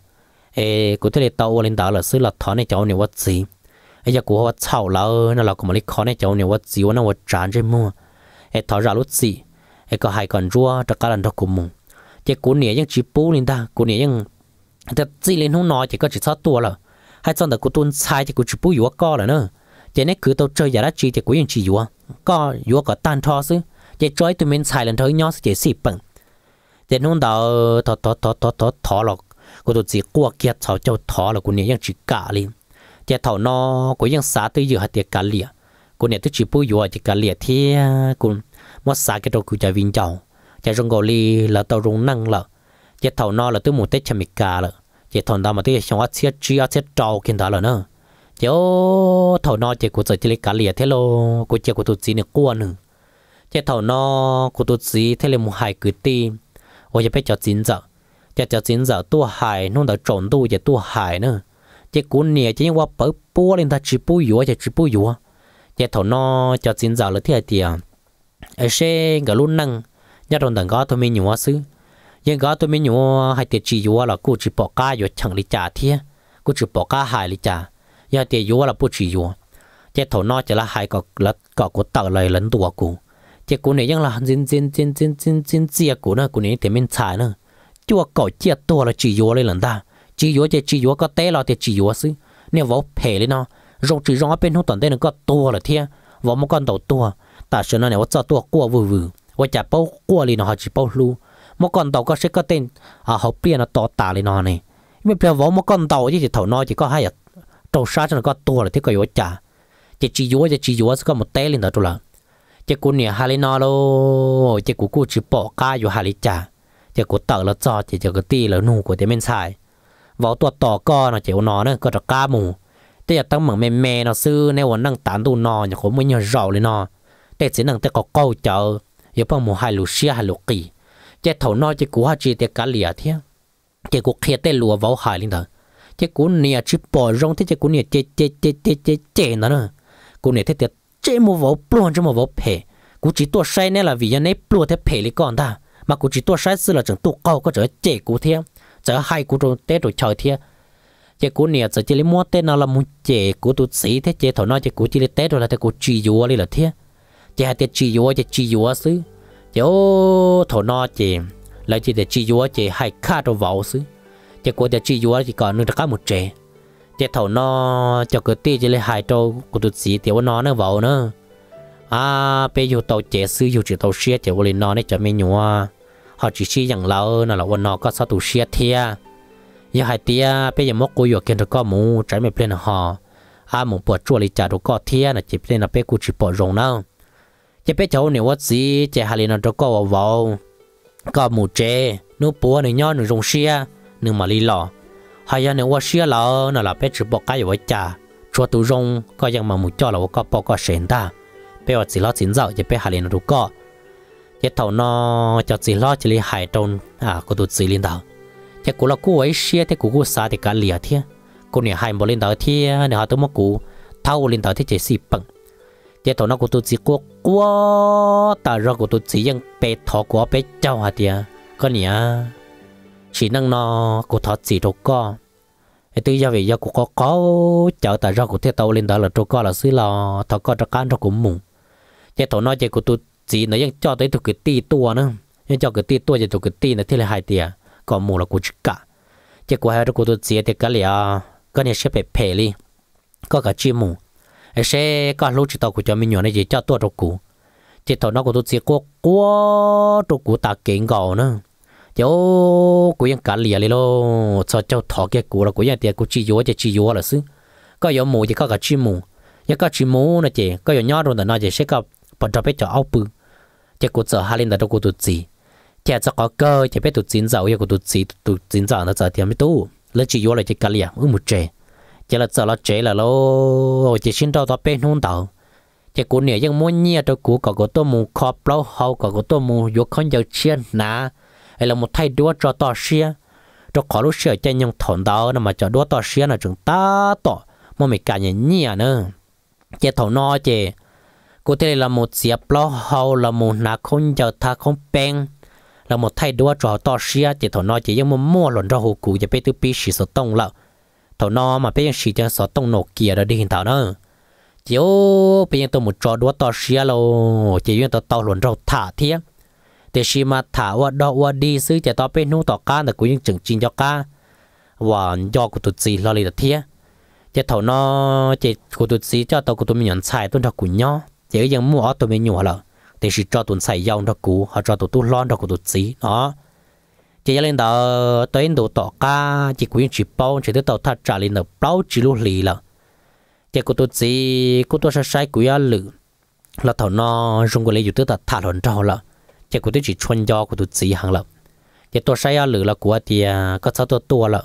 ê của tôi tàu lên tàu là xứ là thọ này cháu này vật gì ấy giờ của họ chảo là nó là của mình khó này cháu này vật gì nó vật tràn trên mua ê thọ ra lốt gì ê có hai con rùa cho cả lần đó của mình chỉ của nè những chỉ bù lên ta của nè những thật chỉ lên không nói chỉ có chỉ sát tua là hai chân là của tuân sai chỉ của chỉ bù yếu co là nữa tiền này cứ tôi chơi giả đắt chi thì quý anh chỉ vua có vua có tan thọ chứ chỉ chơi tụi mình xài lần thôi nhau chỉ xì bằng tiền hôm đó thọ thọ thọ thọ thọ thọ lộc của tôi chỉ qua kia thọ cho thọ là của nhà ยัง chỉ cả liền chỉ thọ nó của ยัง xả tới giờ hạt tiền cả liền của nhà tôi chỉ bôi vua chỉ cả liền thì của mất xả cái đầu của cha vinh chồng cha rong gò là tàu rong năng là chỉ thọ nó là tôi muốn tết chăm cả là chỉ thọ đó mà tôi 想要切只要切招跟他了呢。chỗ thầu nó chỉ của tôi chỉ lấy cá lìa thế lô của chỉ của tôi chỉ được cua nữa chỉ thầu nó của tôi chỉ thế là một hải cứ ti ôi giờ phải cho chín giờ chỉ cho chín giờ tua hải nó đã trộn tu giờ tua hải nữa chỉ cú nè chỉ qua bớ búa lên ta chỉ búa yếu chỉ chỉ búa yếu chỉ thầu nó cho chín giờ là thế thì à, ở xe cái luôn năng nhất đồng đẳng có thôi mình nhúa xứ nhưng có tôi mình nhúa hay tiệt chỉ yếu là cô chỉ bỏ cá yếu chẳng lý trả thế cô chỉ bỏ cá hải lý trả giờ tiền yếu là bút chỉ yếu chế thổ nó chỉ là hai cọ là cọ của tờ lời lấn tua cũ chế cũ này nhưng là zin zin zin zin zin zin chia cũ nữa cũ này thì mình xài nữa chưa cọ chia tua là chỉ yếu lên lần ta chỉ yếu chế chỉ yếu có té là thì chỉ yếu xí nếu vỗ phe lên nó rồi chỉ rồi bên hông tuần đây nó có tua là thiên vỗ một con đầu tua ta sợ nó này vỗ tua cua vừa vừa vỗ chả bao cua liền họ chỉ bao lu một con tàu có sẽ có tên à họ bia nó to tả lên nó này mình phải vỗ một con tàu chứ chỉ thầu nó chỉ có hai trâu sát cho nó có tua là thế có yếu chả chỉ chỉ yếu chỉ chỉ yếu có một té lên đó trụ là chỉ cú nè hà lên nó lo chỉ cú cú chỉ bỏ cá yếu hà lên chả chỉ cú tở là cho chỉ chỉ cái tì là nu của thế bên xài vào tua tỏ co nó chỉ nó nữa có được cá mù thế là tăng mừng mè mè nó sư nếu vẫn đang tán tu nó nhà khổ mới nhờ rầu lên nó thế chỉ năng thế có câu chờ yếu bằng một hai lũ xia hai lũ kỳ chỉ thầu nó chỉ cú hai chỉ thế cá lìa thế chỉ cú khía tên lùa vào hải lên đó chế cú nè chỉ bỏ rong thế chế cú nè chế chế chế chế chế chế nó nữa cú nè thế tiệt chế một vỏ plon chế một vỏ phe cú chỉ tua sai nè là vì nhà nè plon thế phe lý con ta mà cú chỉ tua sai xưa là chẳng tu câu có trở chế cú thế trở hai cú trong tết rồi chờ thế chế cú nè trở chỉ lấy mua tết nào là muốn chế cú tu sĩ thế chế thổi nói chế cú chỉ lý tết rồi là thế cú chỉ dúa lý là thế chế hai tiệt chỉ dúa chế chỉ dúa xứ chế ô thổi nói chế lại chỉ để chỉ dúa chế hai khát rồi vào xứ chỉ của để chỉ yếu thì còn nâng cao một trẻ chỉ thầu nó cho cái tê chỉ lấy hai trâu của tụt sĩ thì nó nó vào nữa à bây giờ tàu trẻ sư chỉ tàu xe chỉ vô nó này cho mình nhua họ chỉ chỉ rằng là nó là nó có sao tụ xe thia giờ hai tia bây giờ mốc của yếu kiến được có mù trái mày bên họ à mù bỏ chua lấy trả được có thia là chỉ bên là bên của chỉ bỏ rồng nào chỉ bên cháu nếu vất gì chỉ hai lần nó được có vào vào có mù chê nó bỏ này nhon nó rồng xe nhưng mà lý lò hay là nếu xia là nó là bé chỉ bỏ cái với cha cho tụ rong có yang mà muốn cho là có bỏ có sền ta bé ở chỉ lo chính dạo chỉ bé hà liền đủ có chỉ thầu nó chỉ lo chỉ lý hải trôn à có tụ chỉ liên đầu chỉ cú là cú ấy xia thì cú cú xa thì cả lìa thiên cú này hai bộ liên đầu thiên nếu họ tụ mất cú thâu liên đầu thì chỉ xì bằng chỉ thầu nó cú tụ chỉ cú quá ta ra cú tụ chỉ yang bé thọ quá bé trâu hạt có nhỉ chỉ năng nó của thọ chỉ trâu co tư giờ về giờ của có có chợ tại ra của thế tàu lên đó là trâu co là xí lò thọ co cho can cho cũng mùng chế thọ nói chế của tôi chỉ cho tới tụi cái ti tua nữa nhưng cho cái ti tua chế tụi cái ti này thì là hai tia còn mùng là của chữ cả chế của hai của tôi chỉ thì cái lìa cái này sẽ phải phê đi có cả chim mùng sẽ có lúc chỉ tàu của cho mình nhỏ này chỉ cho tua trâu cũ chế thọ nói của tôi chỉ có quá trâu cũ ta kiện gạo nữa cháu cũng yên cả lìa lì lo cho cháu thọ cái cụ là cũng yên tiền cũng chỉ vô chỉ chỉ vô là xứ có yếu mù thì có cả chỉ mù nhớ có chỉ mù là chị có yếu nhát rồi là nó chỉ sẽ có bắt cháu biết cho áo bự chỉ cũng sợ hai lần là đâu cũng tụt gì chỉ cho có cơ chỉ biết tụt chín dầu yêu cũng tụt gì tụt chín dầu nó giờ thì tu lấy chỉ vô là chỉ cả lìa ừ à, một trẻ chỉ là giờ là trẻ là lo chỉ xin đâu đó bên hôn đầu, chỉ cũng nhiều nhưng muốn nhiều đâu cũng có có tôi mù khó bao hậu có có tôi mù vô không giàu chiên nà ấy là một thay đua cho to xia cho khó lúc xia chơi nhung thổn đó nó mà cho đua to xia là chúng ta tỏ mà mình cả nhìn nhỉ nữa chơi thổ no chơi cụ thể là một diệp lo hầu là một nà không cho tha không bèn là một thay đua cho to xia chỉ thổ no chỉ nhưng mà mua lần cho hồ cụ chỉ biết từ pi xì số tông lợ thổ no mà bây giờ xì chân số tông nổ kia đó đi hình thảo nữa chỉ ô bây giờ tôi một trò đua to xia lo chỉ yên tôi tao lần cho thả thiếc แต่ชีมาถาว่าดอกว่าดีซื้อจะต่อเป็นนู่ต่อการแต่กูยังจึงจริงยอกาว่ายอกูตุจีรอเลยแต่เทียจะเท่านอเจกูตุจีเจ้าตัวกูตัวมีหยันใส่ต้นดอกกูย่อเจ๊ยังมั่วตัวมีหยัวเหรอแต่ชีเจ้าตัวใส่ยองดอกกูเขาเจ้าตัวตู้ร้อนดอกกูตุจีอ๋อจะยังเล่นต่อตัวเองดูต่อกาจีกูยังจีบป้องจีตัวต่อท่าจ่าเล่นต่อเปล่าจีลูกหลีเหรอเจ๊กูตุจีกูตัวใช้กูย่าหลือแล้วเท่านอจงกูเลยอยู่ตัวตัดถาดหล่นเจ้าเหรอ thì cũng chỉ chuyên gia của tụi chỉ hàng lập thì tôi sai à, lử là của thì à, có sao tôi tua lợp,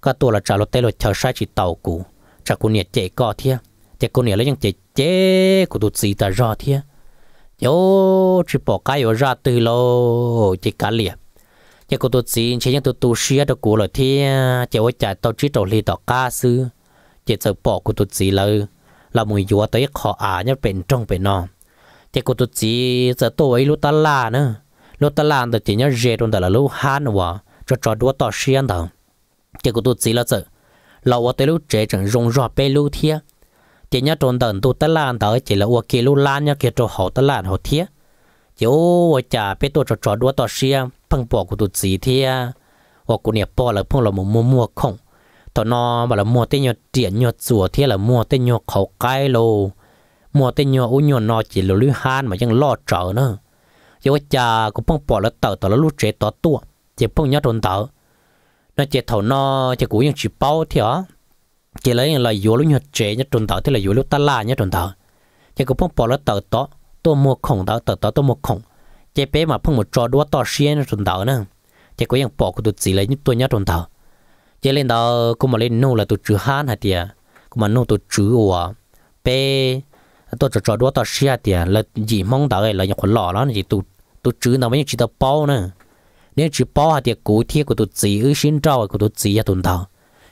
có tua là trả lột tay lột chờ sai chỉ tàu cũ trả cô nhiệt chạy co thia chạy cô nhiệt lấy những chạy chế của tụi chỉ ta ra thia yo chỉ bỏ cái yo ra từ lâu chỉ cá liền, chỉ có tụi chỉ chỉ những tụi tu sĩ đó cũ rồi thia chỉ có trả tàu chỉ tàu li tàu cá sư chỉ sợ bỏ của tụi chỉ là là mùi yo tới khó à nhất bên trong bên nọ thì cô tôi chỉ giờ tôi lúc ta là nữa lúc ta làm được thì nhớ dễ luôn là lúc han quá cho cho đua tao xiên đó thì cô tôi chỉ là giờ lâu quá tới lúc trẻ chẳng rung rọ bê lúc thiệt chỉ nhớ trốn đần tôi ta làm đó chỉ là qua kia lúc lan nhớ kia cho họ ta làm họ thiệt chỉ ô chả biết tôi cho cho đua tao xiên phăng bỏ của tôi chỉ thiệt hoặc của nghiệp bỏ là phong là một mua mua không tao nó bảo là mua tên nhớ tiền nhớ chùa thiệt là mua tên nhớ khẩu cái luôn mùa tên nhỏ u nhỏ nó chỉ là lưu han mà chẳng lo trở nữa chỉ có cha cũng phong bỏ là tờ tờ là lúc trẻ tỏ tua chỉ phong nhớ trốn tờ nó chỉ thầu nó chỉ cũng những chỉ bao thì á chỉ lấy là yếu lúc nhỏ trẻ nhớ trốn tờ thì là yếu lúc ta la nhớ trốn tờ chỉ cũng phong bỏ là tờ tờ tôi mua khổng tờ tờ tờ tôi mua khổng chỉ bé mà phong một trò đua tỏ xiên nhớ trốn tờ nữa chỉ có những bỏ của tôi chỉ lấy những tôi nhớ trốn tờ chỉ lên đó cũng mà lên nô là tôi chữ han hạt tiệt cũng mà nô tôi chữ ủa bé tôi cho cho đua tao xia tiền là gì mong đợi là những khoản lọ đó gì tụ tụ chữ nào mấy chỉ tao bao nữa nếu chỉ bao hạt tiền cụ thiết của tụ gì ư xin trao của tụ gì à tụn tao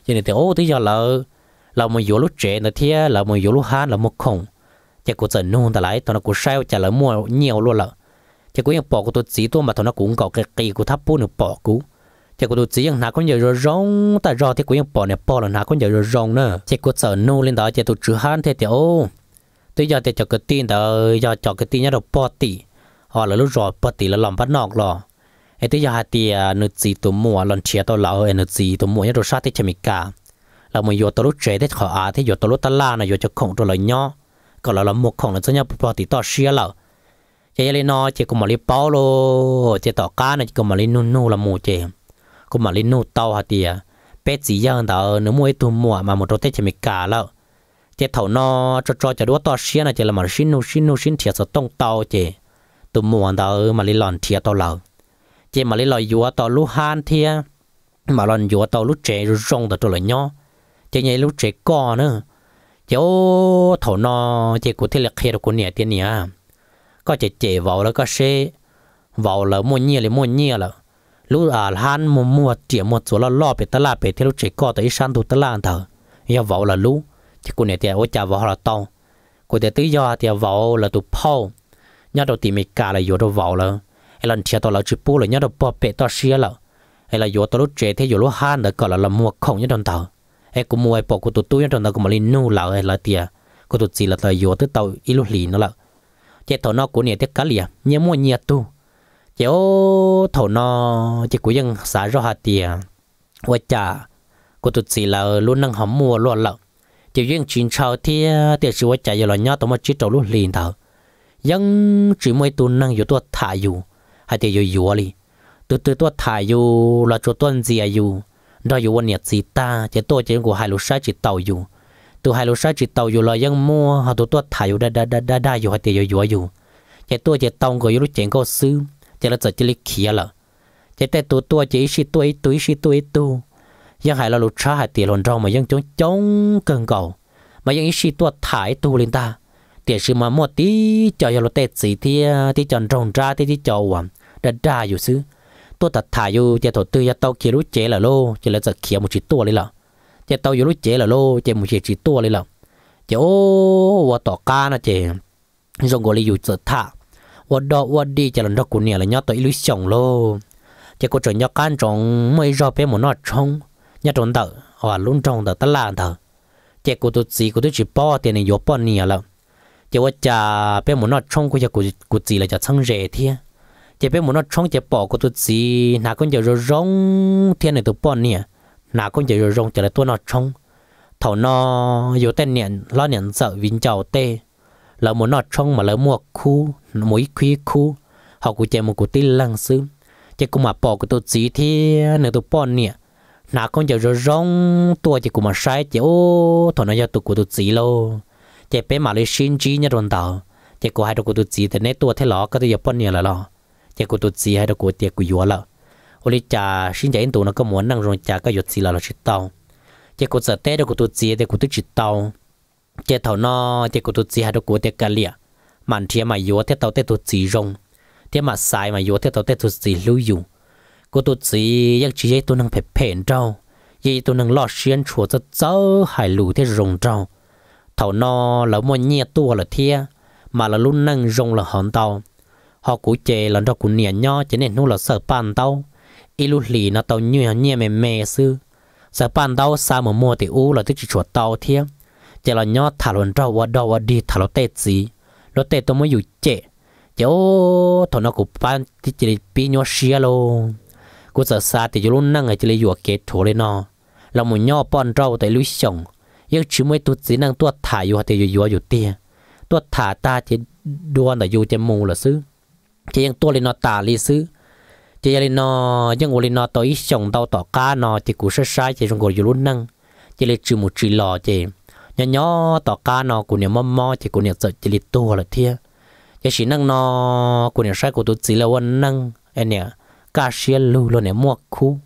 thì ô tới giờ là là một yếu lúc trẻ là thế là một yếu lúc hát là một không thì cụ dần nôn ta lại tao nó cụ sao chả là mua nhiều luôn là thì cụ những bỏ của tụ gì mà tao nó cũng có cái kỳ của tháp bốn được bỏ cụ thì cụ tụ gì hàng nào cũng giờ rồi rong ta rò thì cụ những bỏ này bỏ là nào cũng giờ rồi rong nữa thì cụ dần nôn lên đó thì tụ chữ hát thế thì ô tôi giờ thì cho cái tin đó giờ cho cái tin nhá đầu bỏ tì họ là lúc rồi bỏ tì là lòng bắt nọc lò ấy tôi giờ hạt tì à, nước gì tụ mùa lần chia tao lão ấy nước gì tụ mùa nhá đồ sát tới chemi mica, là mình vô tao lúc chế thì khó à thì vô tao lúc ta la này vô cho khổng rồi là nhỏ còn là là một khổng là cho nhau bỏ tì to xia lão chế lên nó chế cũng mà lấy bao lô chế tỏ cá này cũng mà lấy nu nu là mù chế cũng mà lấy nu tàu hạt tì à? bé gì giờ đó nếu mua tụ mùa mà một đôi tết chemi mica lão chế thầu nó cho cho cho đua to xia này chỉ là mà xin nu xin nu xin thiệt sợ tông tàu chế từ muộn tàu mà lấy lòn thiệt tàu lâu chế mà lấy lòi dúa tàu lú han thiệt mà lòn dúa tàu lú trẻ rong rong tàu lòi nhó chế nhảy lú trẻ co nữa chế ô thầu nó chế của thế lực kia của nè tiền nè à. có chế chế vào là có xe vào là mua nhia là mua nhia là lú à, han mua mua tiền mua chỗ là lo bị tala bị thế lú trẻ co tới san tụ tala thở giờ vào là lú chỉ cô này thì ô chả vào là to, cô thì tự do thì vào là tụ phao nhớ đầu tìm mình cả là vô đầu vào là hay lần chia tao là chụp bù là nhớ đầu bỏ bẹ tao xia là hay là vô tao lúc trẻ thế vô lúc han là gọi là là mua không nhớ đầu tàu hay cũng mua bỏ cô tụ túi nhớ đầu tàu cũng mà lên nu là hay là tiệt cô tụ chỉ là tao vô tới tàu ít lúc lì nó là chế thổ nó cô nè tiếp cá lìa nhớ mua nhiệt tu chế ô thổ nó chế của dân xã rõ hạt tiệt ô chả cô tụ chỉ là luôn năng hầm mua luôn lợn tiểu riêng chín sau thì ờ, tiểu chỉ quay chạy rồi nhá tao mà chỉ trâu lúc liền thở nhưng chỉ mới tu năng yếu tua thả yếu hay tiểu yếu yếu đi từ từ tua thả yếu là chỗ tuần gì yếu đó yếu quan nhiệt gì ta chỉ tôi chỉ của hai lúc sai chỉ tàu yếu từ hai lúc sai chỉ tàu yếu là nhưng mua họ tu tua thả yếu đa đa đa đa đa yếu hay tiểu yếu yếu yếu chỉ tôi chỉ tàu của yếu lúc chuyện có sư chỉ là chỉ lịch kia là chỉ tại tu tua chỉ sĩ tu ấy tu sĩ tu ยังหายเราลุชาหายเตี๋ยหลนเรามายังจงจงเกิงเก่ามายังอีชีตัวถ่ายตูลินตาเตี๋ยชื่อมาหมดที่จอยาลเตสีเทียที่จอนรงจ้าที่ที่จอวันดัดดาอยู่ซื้อตัวตัดถ่ายอยู่จะถอดตื้อยาเตาเขียรู้เจ๋ละโลจะเลยจะเขียมุชิตัวเลยล่ะจะเตาอยู่รู้เจ๋ละโลจะมุชิจิตัวเลยล่ะจะโอ้ว่าต่อการนะเจจงกลีอยู่เจอท่าว่าดอว่าดีจะหลนดอกกุเนี่ยเลยยอดตัวอิลุชงโลจะกูจนยอดการจงไม่รอเป็นหมอนอดชง nhà trốn tờ họ luôn trồng tờ tất là tờ chỉ của tôi chỉ của tôi chỉ bỏ tiền này vô bỏ nhiều lắm chỉ ว่าจะเป็นมันนอช่องกูจะกูกูจีเลยจะช่างเรเทียจะเป็นมันนอช่องจะปอกูตัวจีนาคนจะร้องเทียนในตัวป้อนเนี่ยนาคนจะร้องจะเลยตัวนอช่องเท่านออยู่แต่เนี่ยล้อเนี่ยเสาวินเจ้าเต้แล้วมันนอช่องมาแล้วมวกคู่มวยคุยคู่เขากูเจมันกูตีลังซึมจะกูมาปอกูตัวจีเทียนในตัวป้อนเนี่ย nà con giờ rồi rong tua chỉ cũng mà sai chỉ ô thằng nó giờ tụ của tụ chỉ lô chỉ bé mà lấy xin chỉ nhá rồi tao chỉ của hai đồ của tụ chỉ thì nãy tua thế lọ cái tụ giờ bận nhiều là lọ chỉ của tụ chỉ hai đồ của tiệt của yếu lợ ô lý cha xin chỉ tụ nó có muốn năng rồi cha cái yếu chỉ là nó chỉ tao chỉ của giờ té đồ của tụ chỉ thì của tụ chỉ tao chỉ thằng nó chỉ của tụ chỉ hai đồ của tiệt cả liệt mạnh thiệp mà yếu thế tao thế tụ chỉ rong thế mà sai mà yếu thế tao thế tụ chỉ lưu dụng cô tôi chỉ yak chỉ tôi năng phải phèn trâu vậy tôi năng lo xuyên chùa cho cháu hải lũ thế rồng trâu thảo no là mua nhẹ tua là thia mà là luôn năng rồng là hòn tàu họ cú chè là cho cú nhẹ nho cho nên nó là sợ bàn tàu ít lúc lì nó tàu nhẹ nhẹ mềm mè sư sợ bàn tàu sao mà mua thì u là thích chùa tàu thia chỉ là nho thả luôn trâu qua đâu qua đi thả lo tê gì lo tôi mới dụ chè cháu nó cũng bán thì chỉ bị nho xia luôn กูจะซาติจะรุ่นนั่งไอจะเลยอยู่เกตโถเลยนอเราหมุนย่อป้อนเราแต่ลุยส่งยังชื่อไม่ตุจีนั่งตัวถ่ายอยู่แต่อยู่อยู่อยู่เตี้ยตัวถ่าตาจะดวนแต่อยู่จะมูหรือซื้อจะยังตัวเลยนอตาลีซื้อจะยังเลยนอยังอุเลยนอต่ออีส่งเตาต่อก้านอจะกูเสียใช้จะจงกูอยู่รุ่นนั่งจะเลยชื่อมุจีหล่อจะ nhỏ nhỏ tỏ ca nó của nhà mâm mò thì của nhà sợ chỉ lít tua là thia chỉ chỉ năng nó của nhà sai của tôi chỉ là quân năng anh nhỉ cả xe lưu luôn nè mua khu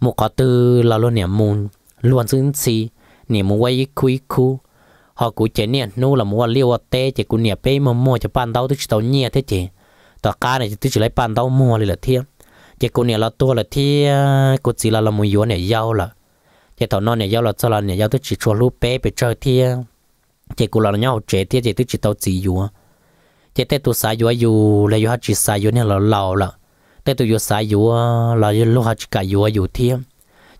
một có tư là luôn nè mùn luôn dưỡng xì nè mua quay quý khu họ cũng chế nè nu là mua liêu tê chế cũng nè bê mà mua cho bàn tàu tức tàu nhẹ thế chế tàu cá này tức lấy bàn tàu mua là thiêm chế cũng nè là tua là thiê cũng chỉ là là mua yếu nè giàu là chế tàu non nè giàu là cho là nè giàu tức chỉ cho lú bê bị chơi thiê chế cũng là nhau chế thiê chế tức tàu chỉ yếu chế tê tu sai yếu yếu là yếu chỉ sai yếu nè là lâu là thế tụi vừa xài vừa là lúc họ cả vừa vừa thiêm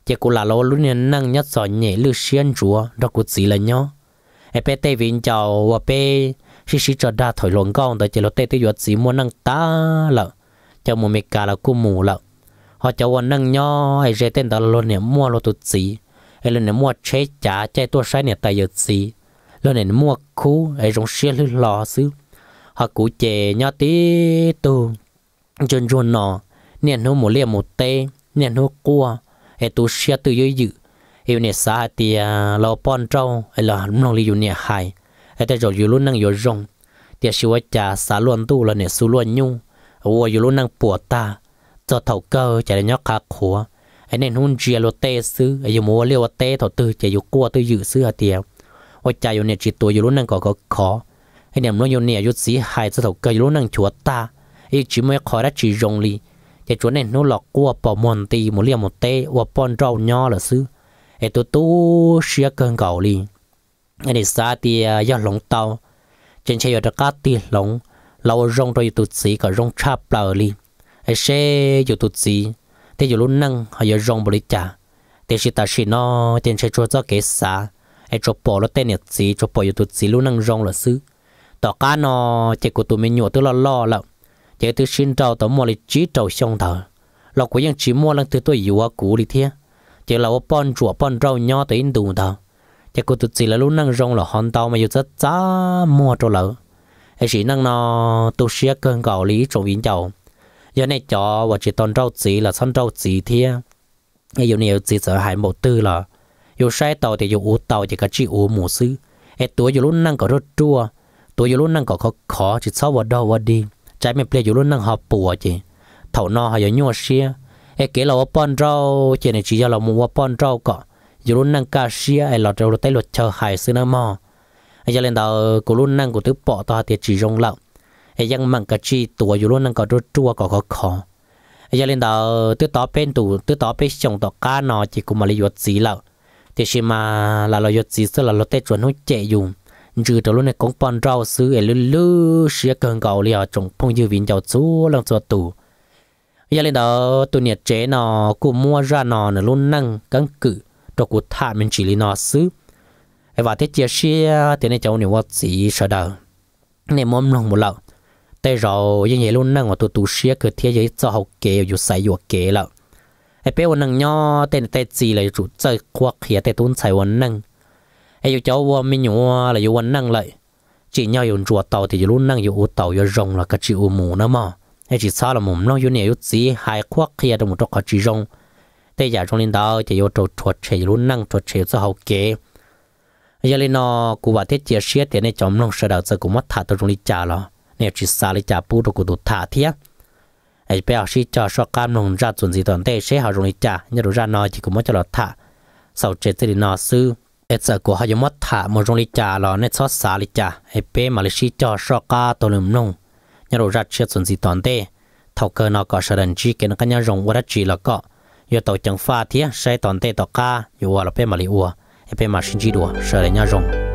chỉ cũng là lo lúc này năng nhất sỏi nhẹ lưu xuyên chúa đó cũng chỉ là nhau em bé tây vinh chào và pe xí xí cho đa thổi lộn con tới chỉ là tây tụi vừa chỉ muốn năng ta lợ cho một mẹ cả là cô mù lợ họ cho quan năng nhau ai rẻ tên đó luôn này mua lo tụi chỉ hay luôn này mua chế trả chế tua sai này tại giờ chỉ luôn này mua khu ai rong xuyên lưu lò xứ họ cũng chè nhau ti tu chân ruồn nọ nên hô một liệt một tê nên hô cua hệ tu xe tự dưới dự hệ nè xa thì à, lo pon trâu hệ là nông lý nè hài hệ ta rồi luôn năng yếu rong thì sự cha xa luôn tu là nè su luôn nhung ủa yếu luôn năng bùa ta cho thầu cơ chạy nhóc khá khổ ai nên hun chia lo tê sư ai dùng mua liêu tê thọ tư chạy dùng cua tư dự sư hạt tiều ôi chạy dùng nè chỉ tu dùng lúc năng có có khó ai nèm nó dùng nè dùng sĩ hại cho thầu cơ dùng lúc năng chúa ta ý chỉ mới khó đã chỉ dùng li thì chỗ này nó lọc qua bỏ mòn tì một liều một tê và bòn rau nho là sư ấy tôi tu xia cơn cầu li ấy để xa thì à, do lồng tàu trên xe giờ cá tì lồng lâu rong rồi tụt xí cả rong chắp lờ li ấy xe tụt xí thế giờ lúc nâng họ rong bồi trả thế xe ta xí nó trên xe chỗ cho kế xa ấy chỗ bỏ nó tên nhật xí chỗ bỏ tụt xí lúc nâng rong là sư tỏ cá nó chỉ của tụi mình nhổ tôi lo lo lắm chế từ xin trâu tao mua lịch chỉ trâu xong thở lọ của dân chỉ mua lăng từ tôi dụ ở cũ đi thế chế là ô pon chùa pon rau nho tới in đủ thở chế cô tụt chỉ là lúc năng rong là hòn tàu mà dù rất giá mua cho lỡ ấy chỉ năng nó tu sửa cơn gạo lý trong viên chầu giờ này cho và chỉ toàn rau chỉ là săn rau chỉ thế ấy dù nhiều chỉ sợ hại một tư là dù sai tàu thì dù ủ tàu chỉ cả chỉ ủ mù sư ấy tuổi dù lúc năng có rất chua tuổi dù lúc năng có khó khó chỉ sau vào đâu vào đi trái mẹ ple luôn năng họp bùa chị thầu no hay nhua xia e kế là pon rau chị này chỉ cho là mua pon rau cọ dù luôn năng ca xia ai lọt rau tay lọt chờ hải sư nó mò ai cho lên đầu luôn năng của thứ bỏ to thì chỉ rong lậu ai giang mặn cả chi tuổi luôn năng có rút chua có khó khó ai cho lên đầu thứ tỏ bên tủ thứ tỏ bên chồng tỏ cá nọ chỉ cũng mà lấy vật gì lậu thì mà là lo vật gì sẽ là lo tết chuẩn hút chạy dùng chứ đó lúc này cũng bận rau xứ ở lư lư xía cần cầu liền trong phong như vịn giàu chúa làm cho tù giờ lên đó tôi nhiệt chế nó cũng mua ra nó nó luôn nâng căng cự cho cụ thả mình chỉ lý nó xứ và thế chia sẻ thế này cháu nếu vót gì sợ đâu, nên mồm lòng một lợn tay rồi như vậy luôn nâng mà tôi tụi xía cứ thế vậy cho học kế dù sai dù kế lợn ai bé năng nho tên tên gì là chủ chơi quắc hiệp tên tôn sai năng ai yêu cháu mi nhũ là yêu ăn năng lại chỉ nhau yêu chùa tàu thì luôn năng yêu tàu yêu rồng là cái chỉ u mù nữa mà ai chỉ sao là mù nó yêu nhiều yêu chỉ hai khoác khi ở trong một chỗ có chỉ rồng thế giờ trong linh đạo thì yêu trâu chuột chỉ luôn năng chuột chỉ cho hậu kế giờ lên nó cụ bà thiết chia sẻ thì nên chồng lòng sợ đạo sẽ cũng mất thả tôi trong linh trả lo nên chỉ xa linh trả bút được cụ tụt thả thiết ai bây giờ chỉ cho so cam lòng ra chuẩn gì toàn tê sẽ hậu trong linh trả nhưng đồ ra nói chỉ cũng mất cho lo thả sau chết thì nó sư เอสกูหายมัดถามรงลิจาหลอเนซอสาลิจาไอเป้มาเลชีจอชอกาตัวลุมนงยารูรัดเชื่อส่วนสีตอนเต้เท่าเกินก็สรันจีเกนกันยารงวัดจีแล้วก็ยอตัวจังฟ้าเทียใช้ตอนเต้ต่อกาอยู่ว่าเราเป้มาลิอัวไอเป้มาชินจีดัวสรันยารง